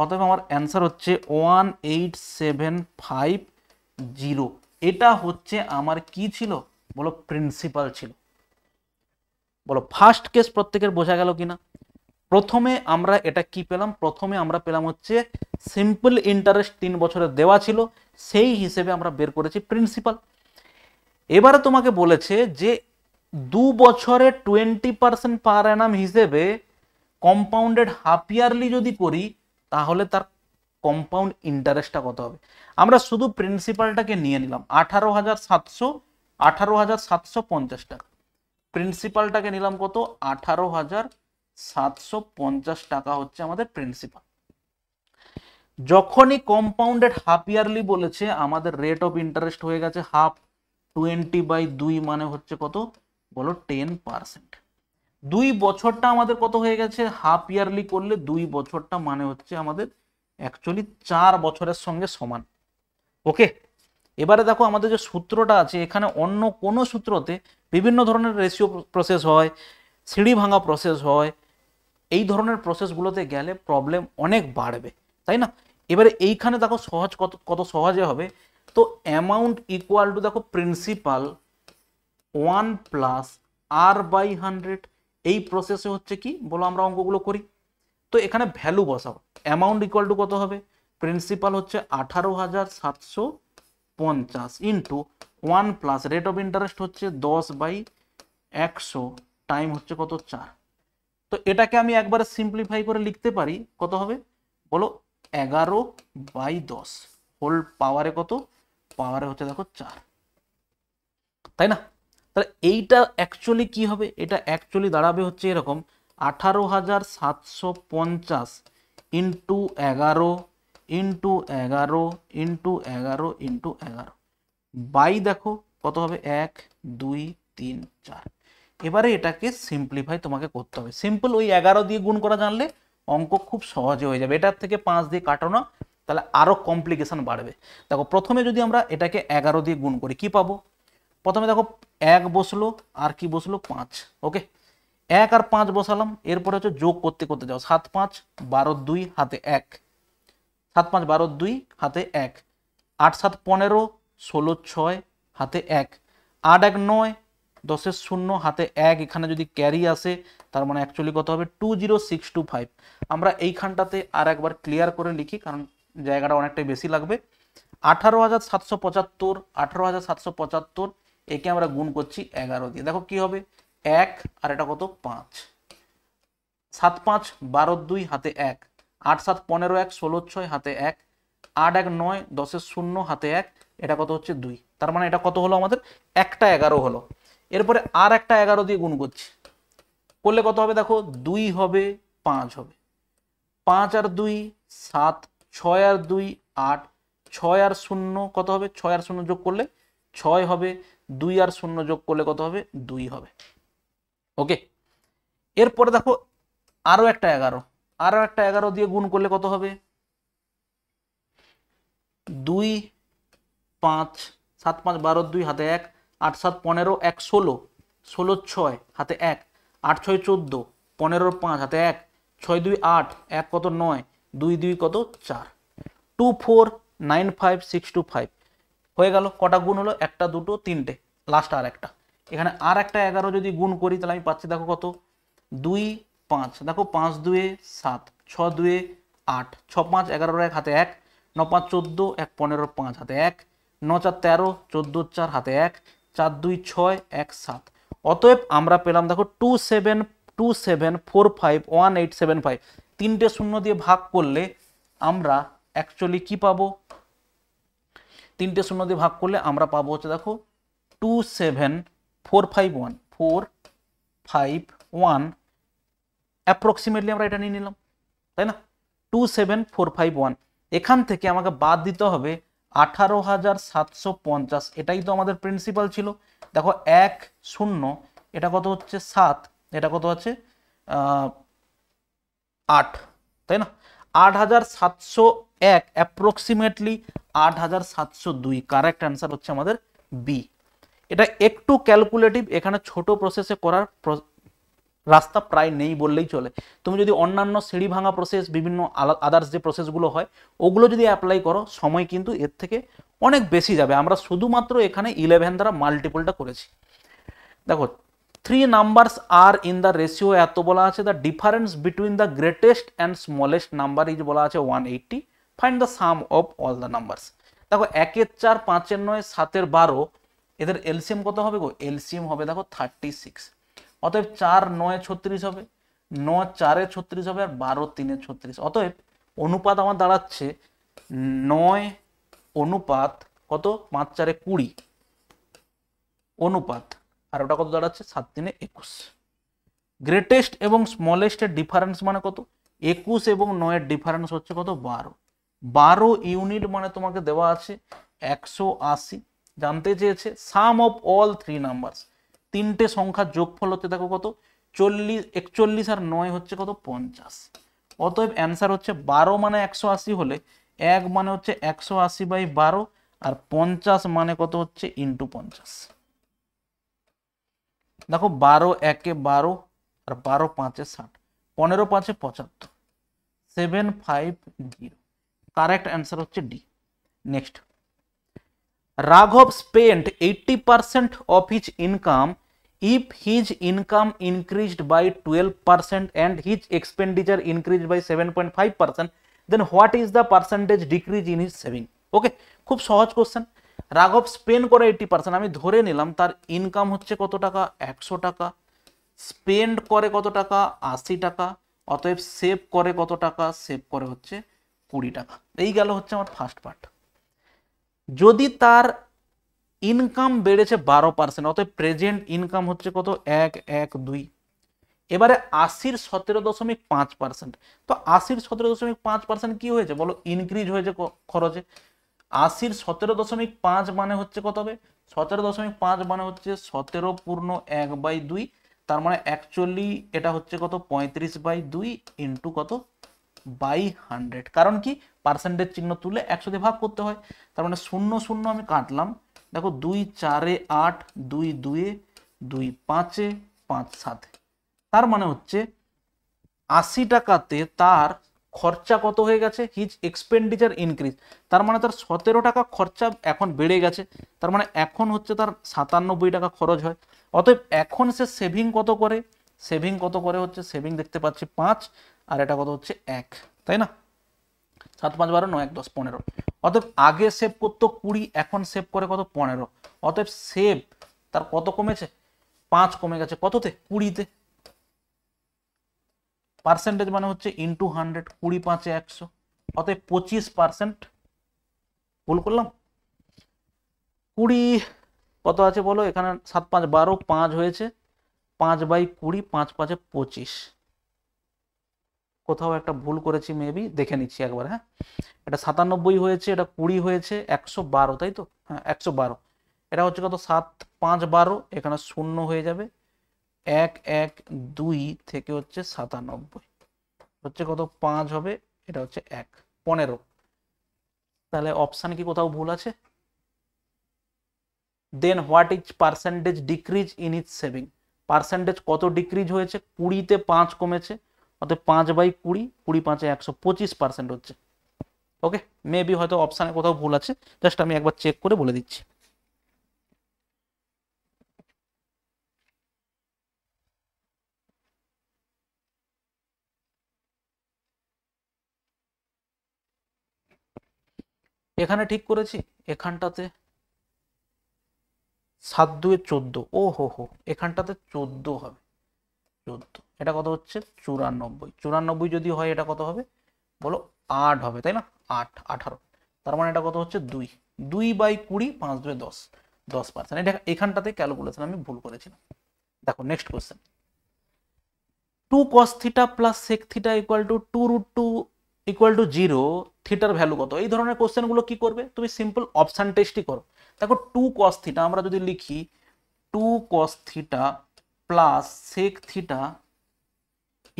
Speaker 1: অতএব আমার অ্যান্সার হচ্ছে one eight seven five zero এটা হচ্ছে আমার কি ছিল বলো প্রিন্সিপাল ছিল বলো ফার্স্ট কেস প্রত্যেকের বোঝা গেল কিনা প্রথমে আমরা এটা কি পেলাম প্রথমে আমরা পেলাম হচ্ছে সিম্পল ইন্টারেস্ট তিন বছরে দেওয়া ছিল সেই হিসেবে আমরা বের করেছি প্রিন্সিপাল এবারে তোমাকে বলেছে যে দু বছরে টোয়েন্টি পার্সেন্ট পার অ্যানাম হিসেবে কম্পাউন্ডেড হাফ ইয়ারলি যদি করি তাহলে তার কম্পাউন্ড ইন্টারেস্টটা কত হবে আমরা শুধু প্রিন্সিপালটাকে নিয়ে নিলাম আঠারো হাজার সাতশো আঠারো হাজার সাতশো পঞ্চাশ টাকা প্রিন্সিপালটাকে নিলাম কত আঠারো হাজার সাতশো টাকা হচ্ছে আমাদের প্রিন্সিপাল যখনই কম্পাউন্ডেড হাফ ইয়ারলি বলেছে আমাদের রেট অফ ইন্টারেস্ট হয়ে গেছে হাফ টোয়েন্টি বাই দুই মানে হচ্ছে কত বলো টেন পার্সেন্ট দুই বছরটা আমাদের কত হয়ে গেছে হাফ ইয়ারলি করলে দুই বছরটা মানে হচ্ছে আমাদের অ্যাকচুয়ালি চার বছরের সঙ্গে সমান ওকে এবারে দেখো আমাদের যে সূত্রটা আছে এখানে অন্য কোনো সূত্রতে বিভিন্ন ধরনের রেশিও প্রসেস হয় সিঁড়ি ভাঙা প্রসেস হয় এই ধরনের প্রসেসগুলোতে গেলে প্রবলেম অনেক বাড়বে তাই না এবারে এইখানে দেখো সহজ কত কত সহজে হবে তো অ্যামাউন্ট ইকুয়াল টু দেখো principal one plus R by hundred এই প্রসেসে হচ্ছে কি বলো আমরা অঙ্কগুলো করি তো এখানে ভ্যালু বসাও অ্যামাউন্ট ইকুয়াল টু কত হবে প্রিন্সিপাল হচ্ছে আঠারো হাজার সাতশো পঞ্চাশ into one plus rate of interest হচ্ছে দশ বাই একশো টাইম হচ্ছে কত চার তো এটাকে আমি একবারে সিম্পলিফাই করে লিখতে পারি কত হবে বলো এগারো বাই দশ হোল পাওয়ারে কত পাওয়ারে হচ্ছে দেখো চার তাই না তাহলে এইটা অ্যাকচুয়ালি কি হবে এটা অ্যাকচুয়ালি দাঁড়াবে হচ্ছে এরকম আঠারো হাজার সাতশো পঞ্চাশ ইন্টু এগারো ইন্টু এগারো ইন্টু এগারো ইন্টু এগারো বাই দেখো কত হবে এক দুই তিন চার এবারে এটাকে সিম্পলিফাই তোমাকে করতে হবে সিম্পল ওই এগারো দিয়ে গুণ করা জানলে অঙ্ক খুব সহজে হয়ে যাবে এটার থেকে পাঁচ দিয়ে কাটানো তাহলে আরও কমপ্লিকেশান বাড়বে দেখো প্রথমে যদি আমরা এটাকে এগারো দিয়ে গুণ করি কি পাবো প্রথমে দেখো এক বসলো আর কি বসলো পাঁচ ওকে এক আর পাঁচ বসালাম এরপরে হচ্ছে যোগ করতে করতে যাও সাত পাঁচ বারো দুই হাতে এক সাত পাঁচ বারো দুই হাতে এক আট সাত পনেরো ষোলো ছয় হাতে এক আট এক নয় দশের শূন্য হাতে এক এখানে যদি ক্যারি আসে তার মানে অ্যাকচুয়ালি কত হবে two zero six two five আমরা এইখানটাতে আর একবার ক্লিয়ার করে লিখি কারণ জায়গাটা অনেকটাই বেশি লাগবে আঠারো হাজার সাতশো পঁচাত্তর আঠারো হাজার সাতশো পঁচাত্তর একে আমরা গুণ করছি এগারো দিয়ে দেখো কি হবে এক আর এটা কত পাঁচ সাত পাঁচ বারো দুই হাতে এক আট সাত পনেরো এক ষোলো ছয় হাতে এক আট এক নয় দশের শূন্য হাতে এক এটা কত হচ্ছে দুই তার মানে এটা কত হলো আমাদের একটা এগারো হলো এরপরে আর একটা এগারো দিয়ে গুণ করছি করলে কত হবে দেখো দুই হবে পাঁচ হবে পাঁচ আর দুই সাত ছয় আর দুই আট ছয় আর শূন্য কত হবে ছয় আর শূন্য যোগ করলে ছয় হবে দুই আর শূন্য যোগ করলে কত হবে দুই হবে ওকে এরপরে দেখো আরও একটা এগারো আরও একটা এগারো দিয়ে গুণ করলে কত হবে দুই পাঁচ সাত পাঁচ বারো দুই হাতে এক আট সাত পনেরো এক ষোলো ষোলো ছয় হাতে এক আট ছয় চোদ্দো পনেরোর পাঁচ হাতে এক ছয় দুই আট এক কত নয় দুই দুই কত চার two four nine five six two five হয়ে গেল কটা গুণ হলো একটা দুটো তিনটে লাস্ট আর একটা এখানে আর একটা এগারো যদি গুণ করি তাহলে আমি পাচ্ছি দেখো কত দুই পাঁচ দেখো পাঁচ দুয়ে সাত ছ দুয়ে আট ছ পাঁচ এগারোর এক হাতে এক ন পাঁচ চোদ্দো এক পনেরো পাঁচ হাতে এক ন চার তেরো চোদ্দো চার হাতে এক চার দুই ছয় এক সাত অতএব আমরা পেলাম দেখো two seven two seven four five one eight seven five তিনটে শূন্য দিয়ে ভাগ করলে আমরা অ্যাকচুয়ালি কি পাবো তিনটে শূন্য দিয়ে ভাগ করলে আমরা পাবো হচ্ছে দেখো two seven four five one four five one approximately আমরা এটা নিয়ে নিলাম তাই না two seven four five one এখান থেকে আমাকে বাদ দিতে হবে আঠারো হাজার সাতশো পঞ্চাশ এটাই তো আমাদের প্রিন্সিপাল ছিল দেখো এক শূন্য এটা কত হচ্ছে সাত এটা কত আছে আট তাই না আট হাজার সাতশো এক অ্যাপ্রক্সিমেটলি আট হাজার সাতশো দুই কারেক্ট অ্যান্সার হচ্ছে আমাদের বি এটা একটু ক্যালকুলেটিভ এখানে ছোট প্রসেসে করার রাস্তা প্রায় নেই বললেই চলে তুমি যদি অন্যান্য সিঁড়ি ভাঙা প্রসেস বিভিন্ন আদার্স যে প্রসেসগুলো হয় ওগুলো যদি অ্যাপ্লাই করো সময় কিন্তু এর থেকে অনেক বেশি যাবে আমরা শুধুমাত্র এখানে ইলেভেন দ্বারা মাল্টিপলটা করেছি দেখো three numbers are in the ratio এত বলা আছে the difference between the greatest and smallest number is বলা আছে one eighty find the sum of all the numbers দেখো একের চার পাঁচের নয় সাতের বারো এদের এলসিএম কত হবে গো এলসিএম হবে দেখো থার্টি সিক্স অতএব চার নয় ছত্রিশ হবে ন চারে ছত্রিশ হবে আর বারো তিনে ছত্রিশ অতএব অনুপাত আমার দাঁড়াচ্ছে নয় অনুপাত কত পাঁচ চারে কুড়ি অনুপাত আর ওটা কত দাঁড়াচ্ছে সাত তিনে একুশ গ্রেটেস্ট এবং স্মলেস্টের ডিফারেন্স মানে কত একুশ এবং নয়ের ডিফারেন্স হচ্ছে কত বারো বারো ইউনিট মানে তোমাকে দেওয়া আছে একশো আশি জানতে চেয়েছে sum of all three numbers তিনটে সংখ্যার যোগফল হচ্ছে দেখো কত চল্লিশ একচল্লিশ আর নয় হচ্ছে কত পঞ্চাশ অতএব অ্যান্সার হচ্ছে বারো মানে একশো আশি হলে এক মানে হচ্ছে একশো আশি বাই বারো আর পঞ্চাশ মানে কত হচ্ছে ইন্টু পঞ্চাশ দেখো বারো একে বারো আর বারো পাঁচে ষাট পনেরো পাঁচে পঁচাত্তর seven five zero correct answer হচ্ছে ডি নেক্সট রাঘব spent eighty percent of his income if his income increased by 12% and his expenditure increased by 7.5% then what is the percentage decrease in his saving okay খুব সহজ question রাঘব Spain করে eighty percent আমি ধরে নিলাম তার income হচ্ছে কত টাকা একশো টাকা স্পেন্ড করে কত টাকা আশি টাকা অতএব সেভ করে কত টাকা সেভ করে হচ্ছে কুড়ি টাকা এই গেল হচ্ছে আমার ফার্স্ট পার্ট যদি তার ইনকাম বেড়েছে বারো পার্সেন্ট অতএব প্রেজেন্ট ইনকাম হচ্ছে কত এক এক দুই এবারে আশির সতেরো দশমিক পাঁচ পার্সেন্ট তো আশির সতেরো দশমিক পাঁচ পার্সেন্ট কী হয়েছে বলো ইনক্রিজ হয়েছে খরচে আশির সতেরো দশমিক পাঁচ মানে হচ্ছে কত হবে সতেরো দশমিক পাঁচ মানে হচ্ছে সতেরো পূর্ণ এক বাই দুই তার মানে অ্যাকচুয়ালি এটা হচ্ছে কত পঁয়ত্রিশ বাই দুই ইন্টু কত বাই হান্ড্রেড কারণ কি পার্সেন্টের চিহ্ন তুলে একশো দিয়ে ভাগ করতে হয় তার মানে শূন্য শূন্য আমি কাটলাম দেখো দুই চারে আট দুই দুয়ে দুই পাঁচে পাঁচ সাথে তার মানে হচ্ছে আশি টাকাতে তার খরচা কত হয়ে গেছে হিজ এক্সপেন্ডিচার ইনক্রিজ তার মানে তার সতেরো টাকা খরচা এখন বেড়ে গেছে তার মানে এখন হচ্ছে তার সাতানব্বই টাকা খরচ হয় অতএব এখন সে সেভিং কত করে সেভিং কত করে হচ্ছে সেভিং দেখতে পাচ্ছি পাঁচ আর এটা কত হচ্ছে এক তাই না সাত পাঁচ বারো নয় এক দশ পনেরো অতএব আগে সেভ করতো কুড়ি এখন সেভ করে কত পনেরো অতএব সেভ তার কত কমেছে পাঁচ কমে গেছে কততে কুড়িতে পার্সেন্টেজ মানে হচ্ছে ইন্টু হান্ড্রেড কুড়ি পাঁচে একশো অতএব পঁচিশ পার্সেন্ট ভুল করলাম কুড়ি কত আছে বলো এখানে সাত পাঁচ বারো পাঁচ হয়েছে পাঁচ বাই কুড়ি পাঁচ পাঁচে পঁচিশ কোথাও একটা ভুল করেছি মেবি দেখে নিচ্ছি একবার হ্যাঁ এটা সাতানব্বই হয়েছে এটা কুড়ি হয়েছে একশো বারো তাই তো হ্যাঁ একশো বারো এটা হচ্ছে কত সাত পাঁচ বারো এখানে শূন্য হয়ে যাবে এক এক দুই থেকে হচ্ছে সাতানব্বই হচ্ছে কত পাঁচ হবে এটা হচ্ছে এক পনেরো তাহলে অপশান কি কোথাও ভুল আছে then what is percentage decrease in is saving percentage কত ডিক্রিজ হয়েছে কুড়িতে পাঁচ কমেছে অর্থাৎ পাঁচ বাই কুড়ি কুড়ি পাঁচে একশো পঁচিশ পার্সেন্ট হচ্ছে ওকে মেবি হয়তো অপশানে কোথাও ভুল আছে জাস্ট আমি একবার চেক করে বলে দিচ্ছি এখানে ঠিক করেছি এখানটাতে সাত দুয়ে চোদ্দ ও হো হো এখানটাতে চোদ্দ হবে চোদ্দ এটা কত হচ্ছে চুরানব্বই চুরানব্বই যদি হয় এটা কত হবে বলো আট হবে তাই না আট আঠারো তার মানে এটা কত হচ্ছে দুই দুই বাই কুড়ি পাঁচ দুই দশ দশ পার্সেন্ট এটা এখানটাতে ক্যালকুলেশন আমি ভুল করেছিলাম দেখো next question two cos theta plus sec theta equal to two root two equal to zero থিটার ভ্যালু কত এই ধরনের কোশ্চেনগুলো কি করবে তুমি সিম্পল অপশান টেস্টই করো দেখো টু কস থিটা আমরা যদি লিখি two cos theta plus sec theta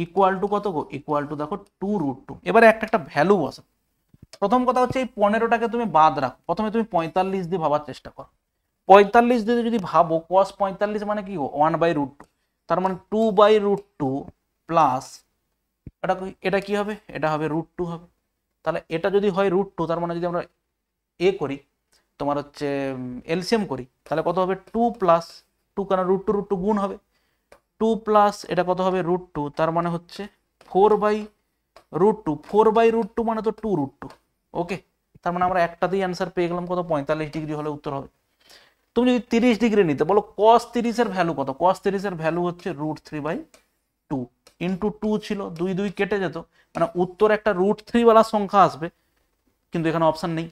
Speaker 1: equal to কত গো ইকুয়াল টু দেখো টু রুট টু এবারে একটা একটা ভ্যালু বসে প্রথম কথা হচ্ছে এই পনেরোটাকে তুমি বাদ রাখো প্রথমে তুমি পঁয়তাল্লিশ দিয়ে ভাবার চেষ্টা করো পঁয়তাল্লিশ দিয়ে যদি ভাবো কস পঁয়তাল্লিশ মানে কি ওয়ান বাই রুট টু তার মানে two by root two plus এটা এটা কি হবে এটা হবে রুট টু হবে তাহলে এটা যদি হয় রুট টু তার মানে যদি আমরা এ করি তোমার হচ্ছে এলসিএম করি তাহলে কত হবে টু প্লাস টু কেন রুট টু রুট টু গুণ হবে টু প্লাস এটা কত হবে রুট টু তার মানে হচ্ছে four by root two four by root two মানে তো টু রুট টু ওকে তার মানে আমরা একটাতেই অ্যান্সার পেয়ে গেলাম কত পঁয়তাল্লিশ ডিগ্রি হলে উত্তর হবে তুমি যদি তিরিশ ডিগ্রি নিতে বলো কস তিরিশের ভ্যালু কত কস তিরিশের ভ্যালু হচ্ছে root three by two into two ছিল দুই দুই কেটে যেত মানে উত্তর একটা রুট থ্রিওয়ালা সংখ্যা আসবে কিন্তু এখানে অপশান নেই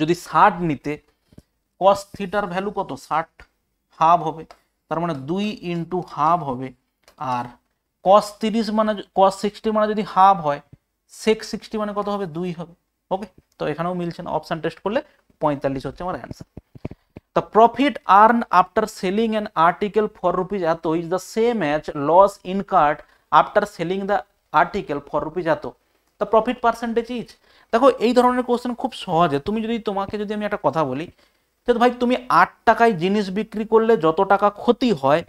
Speaker 1: যদি ষাট নিতে কস থিটার ভ্যালু কত ষাট হাফ হবে তার মানে দুই ইন্টু হাফ হবে আর কস তিরিশ মানে কস সিক্সটি মানে যদি হাফ হয় সেক্স সিক্সটি মানে কত হবে দুই হবে ওকে তো এখানেও মিলছে না অপশান টেস্ট করলে পঁয়তাল্লিশ হচ্ছে আমার answer The profit earned after selling an article for rupees ato is the same as loss incurred after selling the article for rupees এত The প্রফিট পার্সেন্টেজ ইজ দেখো এই ধরনের কোশ্চেন খুব সহজে তুমি যদি তোমাকে যদি আমি একটা কথা বলি তো ভাই তুমি আট টাকায় জিনিস বিক্রি করলে যত টাকা ক্ষতি হয়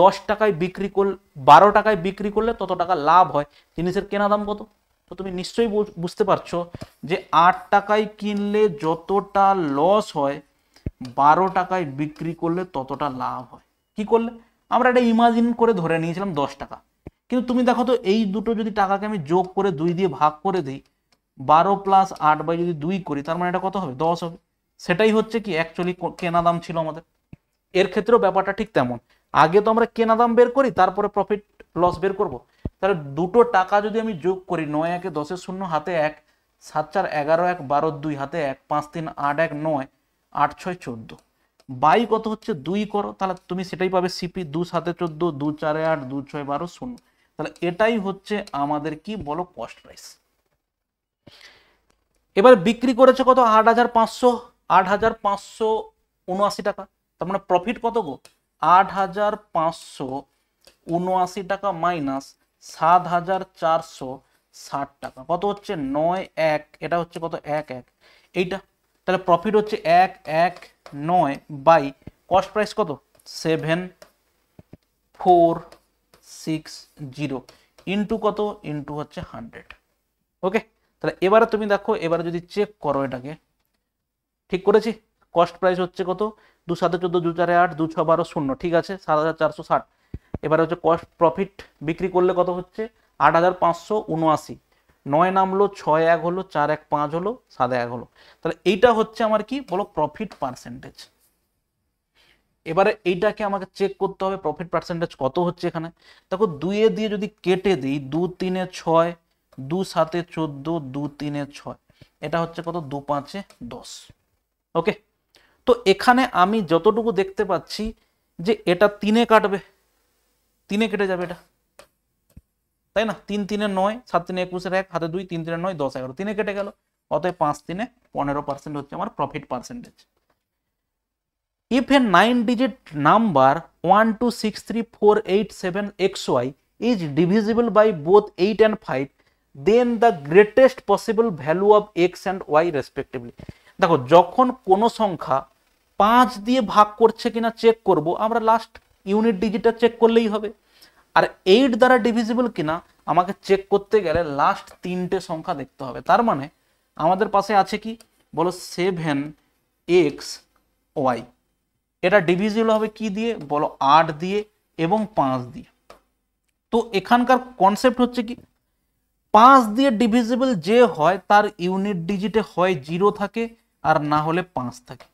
Speaker 1: দশ টাকায় বিক্রি করলে বারো টাকায় বিক্রি করলে তত টাকা লাভ হয় জিনিসের কেনা দাম কত তো তুমি নিশ্চয়ই বুঝতে পারছো যে আট টাকায় কিনলে যতটা লস হয় বারো টাকায় বিক্রি করলে ততটা লাভ হয় কি করলে আমরা এটা ইমাজিন করে ধরে নিয়েছিলাম দশ টাকা কিন্তু তুমি দেখো তো এই দুটো যদি টাকাকে আমি যোগ করে দুই দিয়ে ভাগ করে দিই বারো প্লাস আট বাই যদি দুই করি তার মানে এটা কত হবে দশ হবে সেটাই হচ্ছে কি অ্যাকচুয়ালি কেনা দাম ছিল আমাদের এর ক্ষেত্রেও ব্যাপারটা ঠিক তেমন আগে তো আমরা কেনা দাম বের করি তারপরে প্রফিট লস বের করব তাহলে দুটো টাকা যদি আমি যোগ করি নয় একে দশের শূন্য হাতে এক সাত চার এগারো এক বারো দুই হাতে এক পাঁচ তিন আট এক নয় আট ছয় চোদ্দ বাই কত হচ্ছে দুই করো তাহলে তুমি সেটাই পাবে সিপি দু সাতে চোদ্দ দু চারে আট দু ছয় বারো শূন্য তাহলে এটাই হচ্ছে আমাদের কি বলো কস্ট প্রাইস এবার বিক্রি করেছে কত আট হাজার পাঁচশো আট হাজার পাঁচশো উনআশি টাকা তার মানে প্রফিট কত গো আট হাজার পাঁচশো উনআশি টাকা মাইনাস সাত হাজার চারশো ষাট টাকা কত হচ্ছে নয় এক এটা হচ্ছে কত এক এক এইটা তাহলে প্রফিট হচ্ছে এক এক নয় বাই কস্ট প্রাইস কত seven four six zero into কত ইন্টু হচ্ছে হান্ড্রেড ওকে তাহলে এবারে তুমি দেখো এবারে যদি চেক করো এটাকে ঠিক করেছি কস্ট প্রাইস হচ্ছে কত দু সাতে চোদ্দো দু চারে আট দু ছ বারো শূন্য ঠিক আছে সাত হাজার চারশো ষাট এবার হচ্ছে কস্ট প্রফিট বিক্রি করলে কত হচ্ছে আট হাজার পাঁচশো উনআশি নয় নামলো ছয় এক হলো চার এক পাঁচ হলো সাত এক হলো তাহলে এইটা হচ্ছে আমার কি বলো প্রফিট পার্সেন্টেজ এবারে এইটাকে আমাকে চেক করতে হবে প্রফিট পার্সেন্টেজ কত হচ্ছে এখানে দেখো দুইয়ে দিয়ে যদি কেটে দিই দু তিনে ছয় দু সাতে চোদ্দো দু তিনে ছয় এটা হচ্ছে কত দু পাঁচে দশ ওকে তো এখানে আমি যতটুকু দেখতে পাচ্ছি যে এটা তিনে কাটবে তিনে কেটে যাবে এটা তাই না তিন তিনে নয় সাত তিনে একুশের এক হাতে দুই তিন তিনে নয় দশ এগারো তিনে কেটে গেল অতএব পাঁচ তিনে পনেরো পার্সেন্ট হচ্ছে আমার profit percentage three four eight seven x y is divisible by both eight and 5 then the greatest possible value of x and y respectively দেখো যখন কোনো সংখ্যা পাঁচ দিয়ে ভাগ করছে কিনা চেক করব আমরা লাস্ট ইউনিট ডিজিটটা চেক করলেই হবে আর এইট দ্বারা ডিভিজিবল কিনা আমাকে চেক করতে গেলে লাস্ট তিনটে সংখ্যা দেখতে হবে তার মানে আমাদের পাশে আছে কি বলো সেভেন এক্স ওয়াই এটা ডিভিজিবল হবে কি দিয়ে বলো আট দিয়ে এবং পাঁচ দিয়ে তো এখানকার কনসেপ্ট হচ্ছে কি পাঁচ দিয়ে ডিভিজিবল যে হয় তার ইউনিট ডিজিটে হয় জিরো থাকে আর না হলে পাঁচ থাকে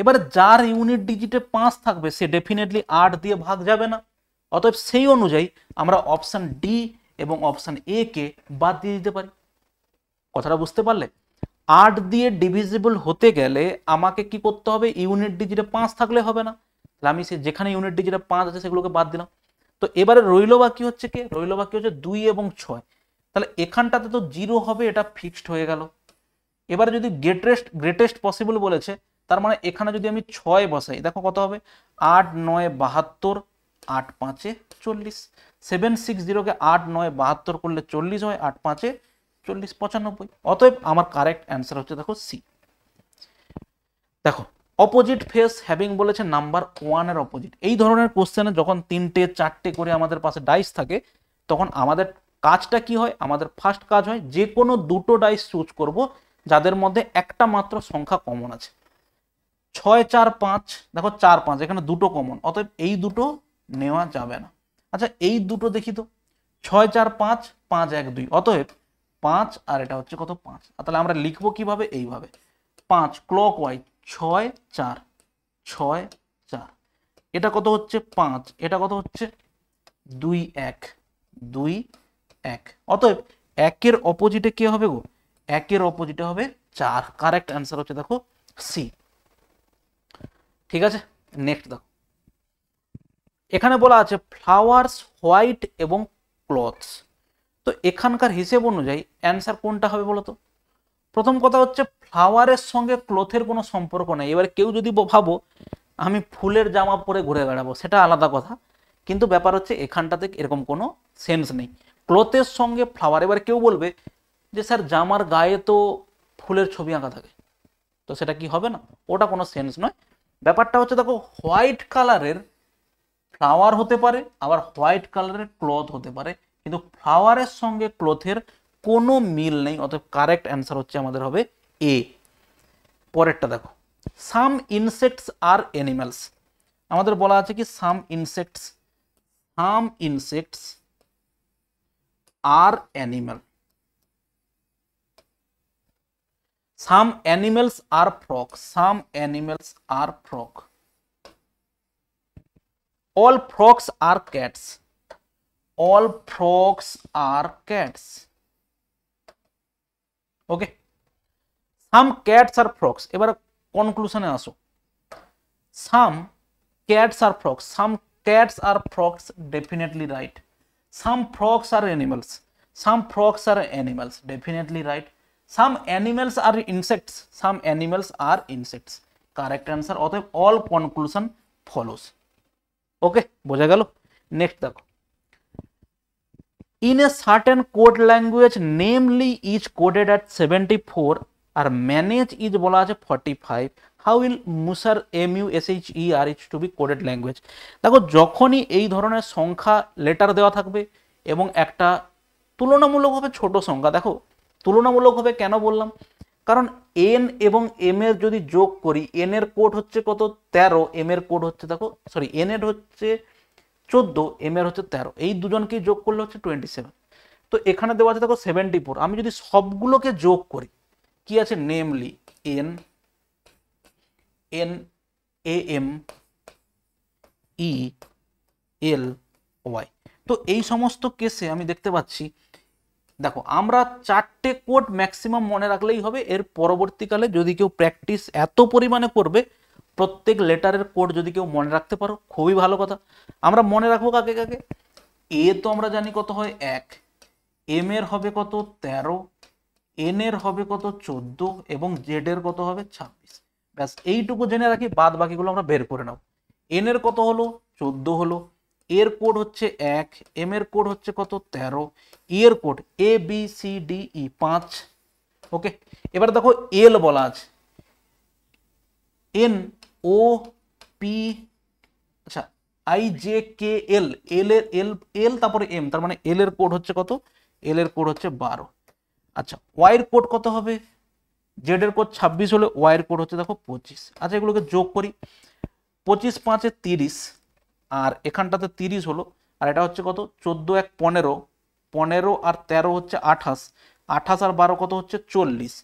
Speaker 1: এবার যার ইউনিট ডিজিটে পাঁচ থাকবে সে ডেফিনেটলি আট দিয়ে ভাগ যাবে না অতএব সেই অনুযায়ী আমরা অপশান ডি এবং অপশান এ কে বাদ দিয়ে দিতে পারি কথাটা বুঝতে পারলে আট দিয়ে ডিভিজিবল হতে গেলে আমাকে কি করতে হবে ইউনিট ডিজিটে পাঁচ থাকলে হবে না তাহলে আমি সে যেখানে ইউনিট ডিজিটে পাঁচ আছে সেগুলোকে বাদ দিলাম তো এবারে রইল বাকি হচ্ছে কে রইল বাকি হচ্ছে দুই এবং ছয় তাহলে এখানটাতে তো জিরো হবে এটা ফিক্সড হয়ে গেল এবারে যদি গ্রেটেস্ট গ্রেটেস্ট পসিবল বলেছে তার মানে এখানে যদি আমি ছয় বসাই দেখো কত হবে আট নয় বাহাত্তর আট পাঁচে চল্লিশ সেভেন সিক্স জিরোকে আট নয় বাহাত্তর করলে চল্লিশ হয় আট পাঁচে চল্লিশ পঁচানব্বই অতএব আমার কারেক্ট অ্যান্সার হচ্ছে দেখো সি দেখো অপোজিট ফেস হ্যাভিং বলেছে নাম্বার ওয়ানের অপোজিট এই ধরনের কোশ্চেনে যখন তিনটে চারটে করে আমাদের পাশে ডাইস থাকে তখন আমাদের কাজটা কি হয় আমাদের ফার্স্ট কাজ হয় যে কোনো দুটো ডাইস চুজ করবো যাদের মধ্যে একটা মাত্র সংখ্যা কমন আছে ছয় চার পাঁচ দেখো চার পাঁচ এখানে দুটো কমন অতএব এই দুটো নেওয়া যাবে না আচ্ছা এই দুটো দেখি তো ছয় চার পাঁচ পাঁচ এক দুই অতএব পাঁচ আর এটা হচ্ছে কত পাঁচ তাহলে আমরা লিখবো কিভাবে এইভাবে পাঁচ ক্লক ওয়াই ছয় চার ছয় চার এটা কত হচ্ছে পাঁচ এটা কত হচ্ছে দুই এক দুই এক অতএব একের অপোজিটে কে হবে গো একের অপোজিটে হবে চার কারেক্ট অ্যান্সার হচ্ছে দেখো সি ঠিক আছে নেক্সট দেখো এখানে বলা আছে ফ্লাওয়ার্স হোয়াইট এবং ক্লথস তো এখানকার হিসেব অনুযায়ী অ্যান্সার কোনটা হবে বলতো প্রথম কথা হচ্ছে ফ্লাওয়ারের সঙ্গে ক্লথের কোনো সম্পর্ক নেই এবার কেউ যদি ভাবো আমি ফুলের জামা পরে ঘুরে বেড়াবো সেটা আলাদা কথা কিন্তু ব্যাপার হচ্ছে এখানটাতে এরকম কোনো সেন্স নেই ক্লথের সঙ্গে ফ্লাওয়ার এবার কেউ বলবে যে স্যার জামার গায়ে তো ফুলের ছবি আঁকা থাকে তো সেটা কি হবে না ওটা কোনো সেন্স নয় ব্যাপারটা হচ্ছে দেখো হোয়াইট কালারের ফ্লাওয়ার হতে পারে আবার হোয়াইট কালারের ক্লথ হতে পারে কিন্তু ফ্লাওয়ারের সঙ্গে ক্লথের কোনো মিল নেই অতএব কারেক্ট অ্যান্সার হচ্ছে আমাদের হবে এ পরেরটা দেখো সাম ইনসেক্টস আর অ্যানিম্যালস আমাদের বলা আছে কি some insects some insects are animal some animals are frog some animals are frog all frogs are cats all frogs are cats okay some cats are frogs এবার কনক্লুশনে আসো some cats are frogs some cats are frogs definitely right some frogs are animals some frogs are animals definitely right some animals are insects some animals are insects correct answer অতএব all conclusion follows okay বোঝা গেল next দেখো in a certain code language namely is coded at seventy four আর manage is বলা আছে forty five how will musher M U S H E R is to be coded language দেখো যখনই এই ধরনের সংখ্যা লেটার দেওয়া থাকবে এবং একটা তুলনামূলকভাবে ছোট সংখ্যা দেখো তুলনামূলকভাবে কেন বললাম কারণ এন এবং এম এর যদি যোগ করি এন এর কোড হচ্ছে কত তেরো এম এর কোড হচ্ছে দেখো সরি এন এর হচ্ছে চোদ্দ এম এর হচ্ছে তেরো এই দুজনকে যোগ করলে হচ্ছে টোয়েন্টি সেভেন তো এখানে দেওয়া আছে দেখো সেভেন্টি ফোর আমি যদি সবগুলোকে যোগ করি কি আছে namely N N A M E L Y তো এই সমস্ত কেসে আমি দেখতে পাচ্ছি দেখো আমরা চারটে কোড ম্যাক্সিমাম মনে রাখলেই হবে এর পরবর্তীকালে যদি কেউ প্র্যাকটিস এত পরিমাণে করবে প্রত্যেক লেটারের কোড যদি কেউ মনে রাখতে পারো খুবই ভালো কথা আমরা মনে রাখবো কাকে কাকে এ তো আমরা জানি কত হয় এক এম এর হবে কত তেরো এন এর হবে কত চোদ্দ এবং জেড এর কত হবে ছাব্বিশ ব্যাস এইটুকু জেনে রাখি বাদ বাকিগুলো আমরা বের করে নেব এন এর কত হলো চোদ্দ হলো এর কোড হচ্ছে এক এম এর কোড হচ্ছে কত তেরো ই e এর code A B C D E পাঁচ ওকে এবার দেখো এল বলা আছে এন ও পি আচ্ছা I J K L L এর এল এল তারপরে এম তার মানে এল এর কোড হচ্ছে কত এল এর কোড হচ্ছে বারো আচ্ছা ওয়াইয়ের কোড কত হবে জেড এর কোড ছাব্বিশ হলে ওয়াইয়ের কোড হচ্ছে দেখো পঁচিশ আচ্ছা এগুলোকে যোগ করি পঁচিশ পাঁচে তিরিশ আর এখানটাতে তিরিশ হলো আর এটা হচ্ছে কত চোদ্দো এক পনেরো পনেরো আর তেরো হচ্ছে আঠাশ আঠাশ আর বারো কত হচ্ছে চল্লিশ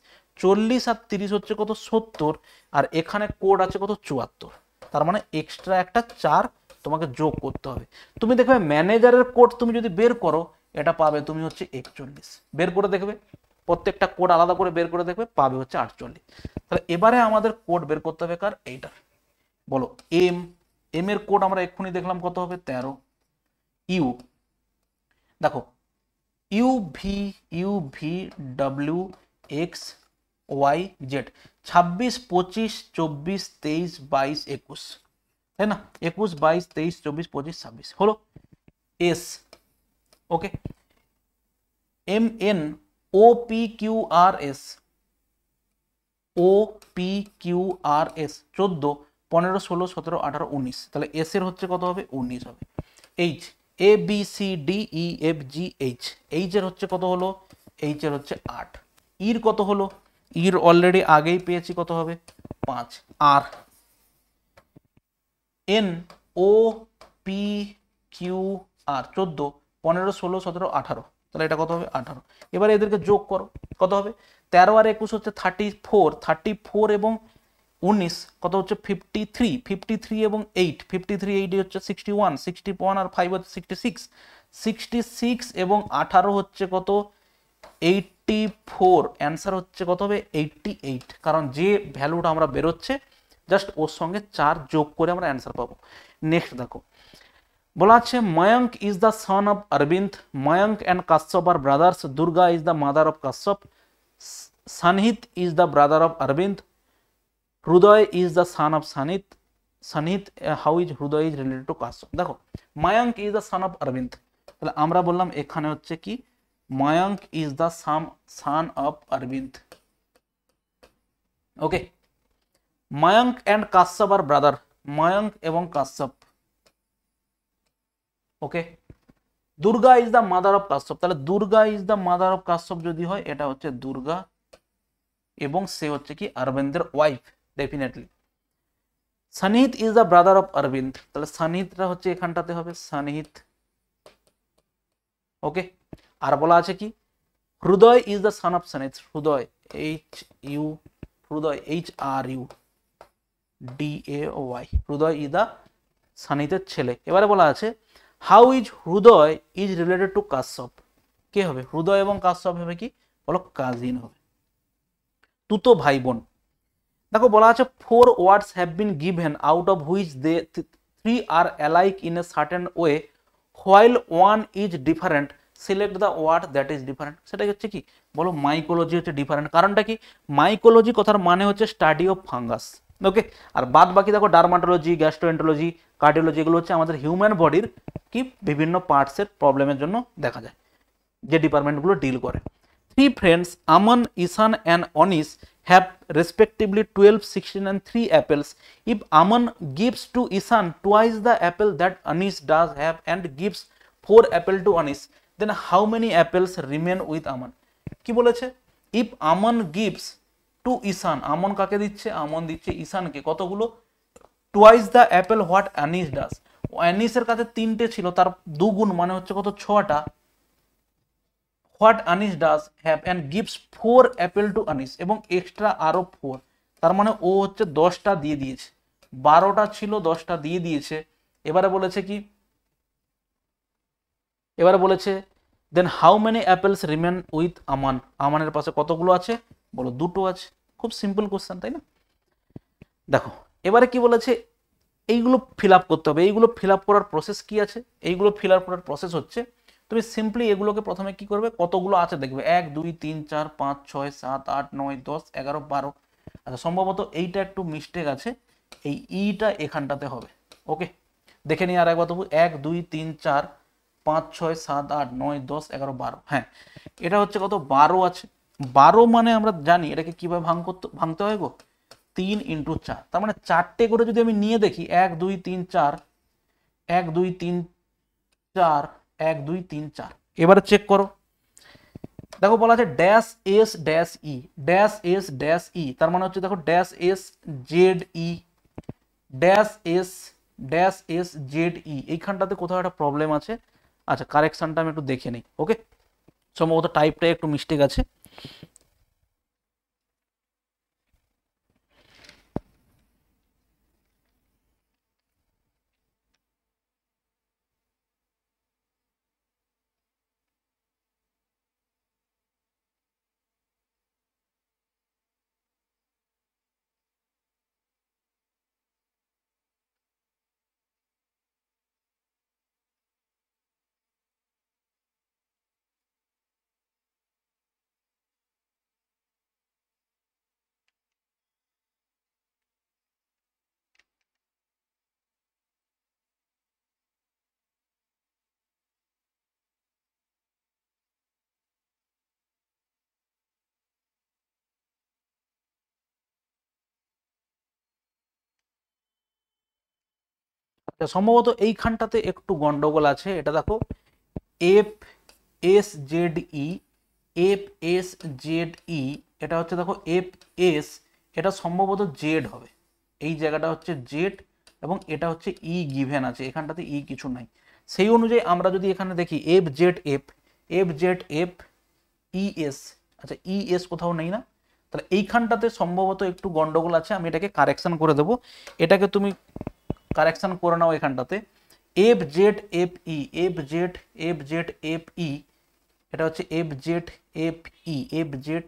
Speaker 1: চল্লিশ আর তিরিশ হচ্ছে কত সত্তর আর এখানে কোড আছে কত চুয়াত্তর তার মানে এক্সট্রা একটা চার তোমাকে যোগ করতে হবে তুমি দেখবে ম্যানেজারের কোড তুমি যদি বের করো এটা পাবে তুমি হচ্ছে একচল্লিশ বের করে দেখবে প্রত্যেকটা কোড আলাদা করে বের করে দেখবে পাবে হচ্ছে আটচল্লিশ তাহলে এবারে আমাদের কোড বের করতে হবে কার এইটার বলো এম এম এর কোড আমরা এক্ষুনি দেখলাম কত হবে তেরো ইউ দেখো U V U V W X Y Z ছাব্বিশ পঁচিশ চব্বিশ তেইশ বাইশ একুশ তাই না একুশ বাইশ তেইশ চব্বিশ পঁচিশ ছাব্বিশ হলো S okay M N O P Q R S O P Q R S চোদ্দো পনেরো ষোলো সতেরো আঠারো উনিশ তাহলে এস এর হচ্ছে কত হবে উনিশ হবে H A B C D E F G H এইচের হচ্ছে কত হলো এইচের হচ্ছে আট ইর e কত হলো ইর e অলরেডি আগেই পেয়েছি কত হবে পাঁচ আর N O P Q R চোদ্দো পনেরো ষোলো সতেরো আঠারো তাহলে এটা কত হবে আঠারো এবার এদেরকে যোগ করো কত হবে তেরো আর একুশ হচ্ছে থার্টি ফোর থার্টি ফোর এবং উনিশ কত হচ্ছে ফিফটি থ্রি ফিফটি থ্রি এবং এইট ফিফটি থ্রি এইটি হচ্ছে সিক্সটি ওয়ান সিক্সটি ওয়ান আর ফাইভ হচ্ছে সিক্সটি সিক্স সিক্সটি সিক্স এবং আঠারো হচ্ছে কত এইটটি ফোর অ্যান্সার হচ্ছে কত হবে এইটটি এইট কারণ যে ভ্যালুটা আমরা বেরোচ্ছে জাস্ট ওর সঙ্গে চার যোগ করে আমরা অ্যান্সার পাবো নেক্সট দেখো বলা আছে Mayank is the son of Arvind Mayank and Kashyap are brothers Durga is the mother of Kashyap Sanhit is the brother of Arvind Hriday is the son of Sanit Sanit how is Hriday is related to Kashyap দেখো Mayank is the son of Arvind তাহলে আমরা বললাম এখানে হচ্ছে কি Mayank is the same son of Arvind okay Mayank and Kashyap are brother Mayank এবং কাশ্যপ ওকে Durga is the mother of Kashyap তাহলে Durga is the mother of Kashyap যদি হয় এটা হচ্ছে দুর্গা এবং সে হচ্ছে কি অরবিন্দের wife definitely Sanhit is the brother of Arvind তাহলে সানিহিতরা হচ্ছে এখানটাতে হবে সানিহিত ওকে আর বলা আছে কি Hriday is the son of Sanit Hriday H U Hriday H R U D A Y Hriday is the সানিতের ছেলে এবারে বলা আছে how is Hriday is related to Kashyap কে হবে হৃদয় এবং কাশ্যপ হবে কি বলো কাজিন হবে তুতো ভাই বোন দেখো বলা আছে four words have been given out of which they three are alike in a certain way while one is different select the word that is different সেটাই হচ্ছে কি বলো মাইকোলজি হচ্ছে ডিফারেন্ট কারণটা কি মাইকোলজি কথার মানে হচ্ছে স্টাডি অফ ফাঙ্গাস ওকে আর বাদ বাকি দেখো ডার্মাটোলজি গ্যাস্ট্রোএন্টোলজি কার্ডিওলজি এগুলো হচ্ছে আমাদের হিউম্যান বডির কি বিভিন্ন পার্টসের প্রবলেমের জন্য দেখা যায় যে ডিপার্টমেন্টগুলো ডিল করে three friends Aman Ishan and Anis have respectively 12, 16 and 3 apples. If Aman gives to Isan twice the apple that Anis does have and gives 4 apples to Anis, then how many apples remain with Aman? কি বলেছে if আমন gives two Ishan আমন কাকে দিচ্ছে আমন দিচ্ছে ইসানকে কতগুলো twice the apple what Anis does অ্যানিসের কাছে তিনটে ছিল তার দুগুণ মানে হচ্ছে কত ছটা what Anis does have and gives four apple to Anis এবং এক্সট্রা আরও ফোর তার মানে ও হচ্ছে দশটা দিয়ে দিয়েছে বারোটা ছিল দশটা দিয়ে দিয়েছে এবারে বলেছে কি এবারে বলেছে then how many apples remain with Aman আমানের পাশে কতগুলো আছে বলো দুটো আছে খুব সিম্পল কোশ্চেন তাই না দেখো এবারে কি বলেছে এইগুলো ফিল করতে হবে এইগুলো ফিল করার প্রসেস কি আছে এইগুলো ফিল করার প্রসেস হচ্ছে তুমি সিম্পলি এগুলোকে প্রথমে কি করবে কতগুলো আছে দেখবে এক দুই তিন চার পাঁচ ছয় সাত আট নয় দশ এগারো বারো আচ্ছা সম্ভবত এইটা একটু মিস্টেক আছে এই ইটা এখানটাতে হবে ওকে দেখে নিই আর একবার তবু এক দুই তিন চার পাঁচ ছয় সাত আট নয় দশ এগারো বারো হ্যাঁ এটা হচ্ছে কত বারো আছে বারো মানে আমরা জানি এটাকে কীভাবে ভাঙ করতে ভাঙতে হয় গো তিন ইন্টু চার তার মানে চারটে করে যদি আমি নিয়ে দেখি এক দুই তিন চার এক দুই তিন চার এক দুই তিন চার এবারে চেক করো দেখো বলা আছে dash S dash E dash S dash E তার মানে হচ্ছে দেখো dash S Z E dash S dash S Z E এইখানটাতে কোথাও একটা প্রবলেম আছে আচ্ছা কারেকশানটা আমি একটু দেখে নিই ওকে সম্ভবত টাইপটাই একটু মিস্টেক আছে আচ্ছা সম্ভবত এইখানটাতে একটু গন্ডগোল আছে এটা দেখো F S Z E F S Z E এটা হচ্ছে দেখো এফ এস এটা সম্ভবত জেড হবে এই জায়গাটা হচ্ছে জেড এবং এটা হচ্ছে ই e গিভেন আছে এখানটাতে ই e কিছু নাই সেই অনুযায়ী আমরা যদি এখানে দেখি F Z F F Z F E S আচ্ছা ই e এস কোথাও নেই না তাহলে এইখানটাতে সম্ভবত একটু গন্ডগোল আছে আমি এটাকে কারেকশন করে দেবো এটাকে তুমি কারেকশন করে নাও এখানটাতে F Z F E F Z F Z F E এটা হচ্ছে F Z F E F Z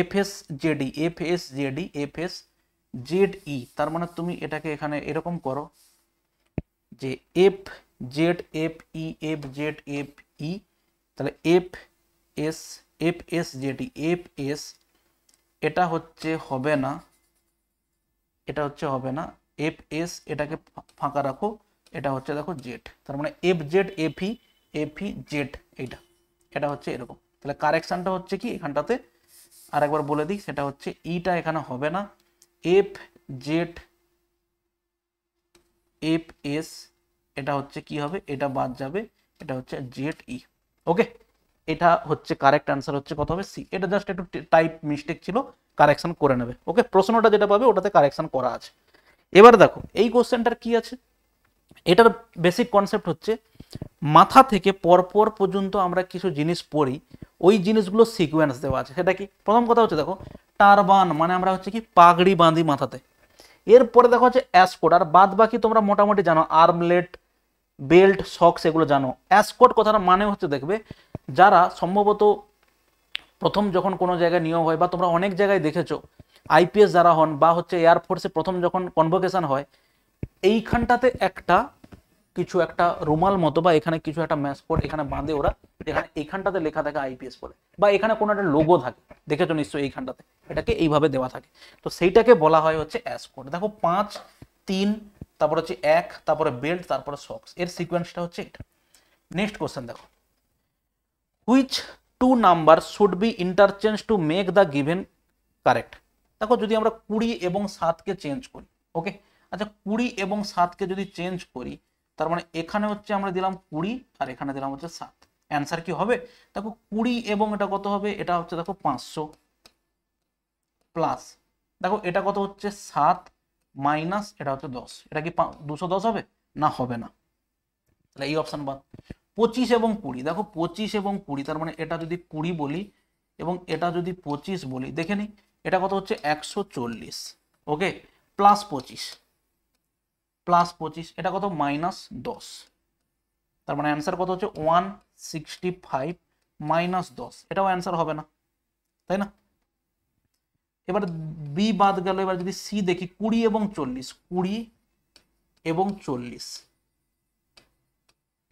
Speaker 1: F S Z D F S Z D F S Z E তার মানে তুমি এটাকে এখানে এরকম করো যে F Z F E F Z F E তাহলে F S F S Z D F S এটা হচ্ছে হবে না এটা হচ্ছে হবে না এফ এস এটাকে ফাঁকা রাখো এটা হচ্ছে দেখো জেড তার মানে F Z F F Z এইটা এটা হচ্ছে এরকম তাহলে কারেকশানটা হচ্ছে কি এখানটাতে আরেকবার বলে দিই সেটা হচ্ছে ইটা e এখানে হবে না এফ জেড এফ এস এটা হচ্ছে কি হবে এটা বাদ যাবে এটা হচ্ছে জেড ই ওকে এটা হচ্ছে কারেক্ট অ্যান্সার হচ্ছে কত হবে সি এটা জাস্ট একটু টাইপ মিস্টেক ছিল কারেকশন করে নেবে ওকে প্রশ্নটা যেটা পাবে ওটাতে কারেকশান করা আছে এবার দেখো এই কোশ্চেনটার কি আছে এটার বেসিক কনসেপ্ট হচ্ছে মাথা থেকে পরপর পর্যন্ত আমরা কিছু জিনিস পড়ি ওই জিনিসগুলো সিকোয়েন্স দেওয়া আছে সেটা কি প্রথম কথা হচ্ছে দেখো টারবান মানে আমরা হচ্ছে কি পাগড়ি বাঁধি মাথাতে এরপরে দেখো হচ্ছে অ্যাসকোট আর বাদ বাকি তোমরা মোটামুটি জানো আর্মলেট বেল্ট সক্স এগুলো জানো অ্যাসকোট কথাটা মানে হচ্ছে দেখবে যারা সম্ভবত প্রথম যখন কোনো জায়গায় নিয়োগ হয় বা তোমরা অনেক জায়গায় দেখেছো আইপিএস যারা হন বা হচ্ছে এয়ারফোর্সে প্রথম যখন কনভোকেশন হয় এইখানটাতে একটা কিছু একটা রুমাল মতো বা এখানে কিছু একটা ম্যাসপোর্ট এখানে বাঁধে ওরা যেখানে এইখানটাতে লেখা থাকে আইপিএস বলে বা এখানে কোনো একটা লোগো থাকে দেখেছো নিশ্চয়ই এইখানটাতে এটাকে এইভাবে দেওয়া থাকে তো সেইটাকে বলা হয় হচ্ছে কোড দেখো পাঁচ তিন তারপর হচ্ছে এক তারপরে বেল্ট তারপরে সক্স এর সিকোয়েন্সটা হচ্ছে এটা নেক্সট কোশ্চেন দেখো which two number should be interchange to make the given correct দেখো যদি আমরা কুড়ি এবং সাতকে চেঞ্জ করি ওকে আচ্ছা কুড়ি এবং সাতকে যদি চেঞ্জ করি তার মানে এখানে হচ্ছে আমরা দিলাম কুড়ি আর এখানে দিলাম হচ্ছে সাত অ্যান্সার কি হবে দেখো কুড়ি এবং এটা কত হবে এটা হচ্ছে দেখো পাঁচশো প্লাস দেখো এটা কত হচ্ছে সাত মাইনাস এটা হচ্ছে দশ এটা কি দুশো দশ হবে না হবে না তাহলে এই অপশান বাদ পঁচিশ এবং কুড়ি দেখো পঁচিশ এবং কুড়ি তার মানে এটা যদি কুড়ি বলি এবং এটা যদি পঁচিশ বলি দেখে নিই এটা কত হচ্ছে একশো চল্লিশ ওকে প্লাস পঁচিশ প্লাস পঁচিশ এটা কত মাইনাস দশ তার মানে অ্যান্সার কত হচ্ছে ওয়ান সিক্সটি ফাইভ মাইনাস দশ এটাও অ্যান্সার হবে না তাই না এবার বি বাদ গেল এবার যদি সি দেখি কুড়ি এবং চল্লিশ কুড়ি এবং চল্লিশ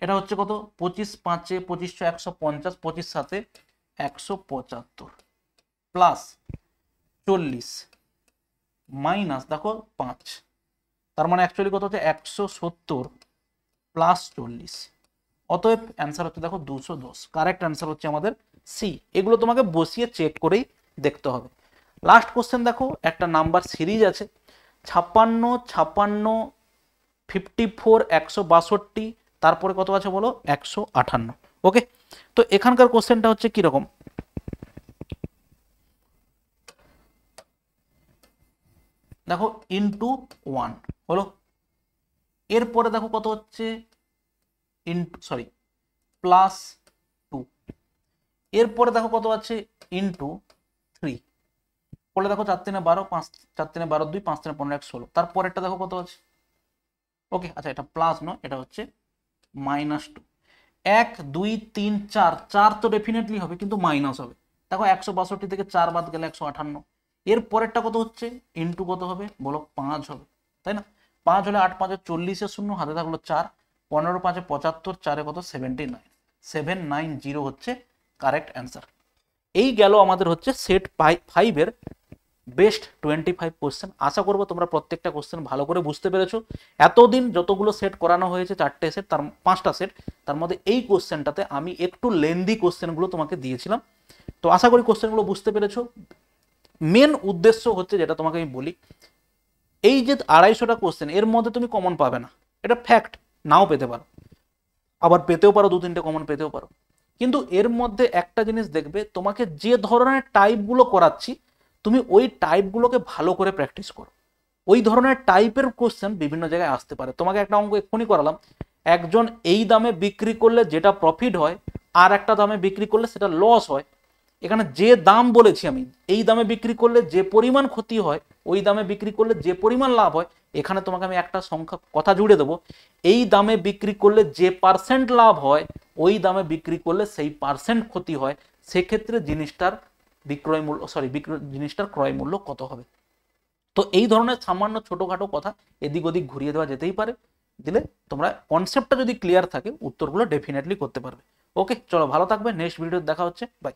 Speaker 1: এটা হচ্ছে কত পঁচিশ পাঁচে পঁচিশশো একশো পঞ্চাশ পঁচিশ সাথে একশো পঁচাত্তর প্লাস চল্লিশ মাইনাস দেখো পাঁচ তার মানে অ্যাকচুয়ালি কত হচ্ছে একশো সত্তর প্লাস চল্লিশ অতএব অ্যান্সার হচ্ছে দেখো দুশো দশ কারেক্ট অ্যান্সার হচ্ছে আমাদের সি এগুলো তোমাকে বসিয়ে চেক করেই দেখতে হবে লাস্ট কোশ্চেন দেখো একটা নাম্বার সিরিজ আছে ছাপ্পান্ন ছাপ্পান্ন ফিফটি ফোর একশো বাষট্টি তারপরে কত আছে বলো একশো আটান্ন ওকে তো এখানকার কোশ্চেনটা হচ্ছে কীরকম দেখো ইন্টু ওয়ান হলো এরপরে দেখো কত হচ্ছে ইন্টু সরি প্লাস টু এরপরে দেখো কত আছে ইন্টু থ্রি পরে দেখো চার তিনে বারো পাঁচ চার তিনে বারো দুই পাঁচ তিনে পনেরো এক ষোলো তারপর একটা দেখো কত আছে ওকে আচ্ছা এটা প্লাস নয় এটা হচ্ছে মাইনাস টু এক দুই তিন চার চার তো ডেফিনেটলি হবে কিন্তু মাইনাস হবে দেখো একশো বাষট্টি থেকে চার বাদ গেলে একশো আঠান্ন এর পরেরটা কত হচ্ছে ইন্টু কত হবে বলো পাঁচ হবে তাই না পাঁচ হলে আট পাঁচে চল্লিশে শূন্য হাতে থাকলো চার পনেরো পাঁচে পঁচাত্তর চারে কত seventy nine seven nine zero হচ্ছে কারেক্ট অ্যান্সার এই গেল আমাদের হচ্ছে সেট পাই ফাইভের বেস্ট টোয়েন্টি ফাইভ কোশ্চেন আশা করবো তোমরা প্রত্যেকটা কোশ্চেন ভালো করে বুঝতে পেরেছো এতদিন যতগুলো সেট করানো হয়েছে চারটে সেট তার পাঁচটা সেট তার মধ্যে এই কোশ্চেনটাতে আমি একটু লেন্দি কোশ্চেনগুলো তোমাকে দিয়েছিলাম তো আশা করি কোশ্চেনগুলো বুঝতে পেরেছো মেন উদ্দেশ্য হচ্ছে যেটা তোমাকে আমি বলি এই যে আড়াইশোটা কোশ্চেন এর মধ্যে তুমি কমন পাবে না এটা ফ্যাক্ট নাও পেতে পারো আবার পেতেও পারো দু তিনটে কমন পেতেও পারো কিন্তু এর মধ্যে একটা জিনিস দেখবে তোমাকে যে ধরনের টাইপগুলো করাচ্ছি তুমি ওই টাইপগুলোকে ভালো করে প্র্যাকটিস করো ওই ধরনের টাইপের কোশ্চেন বিভিন্ন জায়গায় আসতে পারে তোমাকে একটা অঙ্ক এক্ষুনি করালাম একজন এই দামে বিক্রি করলে যেটা প্রফিট হয় আর একটা দামে বিক্রি করলে সেটা লস হয় এখানে যে দাম বলেছি আমি এই দামে বিক্রি করলে যে পরিমাণ ক্ষতি হয় ওই দামে বিক্রি করলে যে পরিমাণ লাভ হয় এখানে তোমাকে আমি একটা সংখ্যা কথা জুড়ে দেবো এই দামে বিক্রি করলে যে পার্সেন্ট লাভ হয় ওই দামে বিক্রি করলে সেই পার্সেন্ট ক্ষতি হয় সেক্ষেত্রে জিনিসটার বিক্রয় মূল্য সরি জিনিসটার ক্রয় মূল্য কত হবে তো এই ধরনের সামান্য ছোটোখাটো কথা এদিক ওদিক ঘুরিয়ে দেওয়া যেতেই পারে দিলে তোমরা কনসেপ্টটা যদি ক্লিয়ার থাকে উত্তরগুলো ডেফিনেটলি করতে পারবে ওকে চলো ভালো থাকবে নেক্সট ভিডিও দেখা হচ্ছে বাই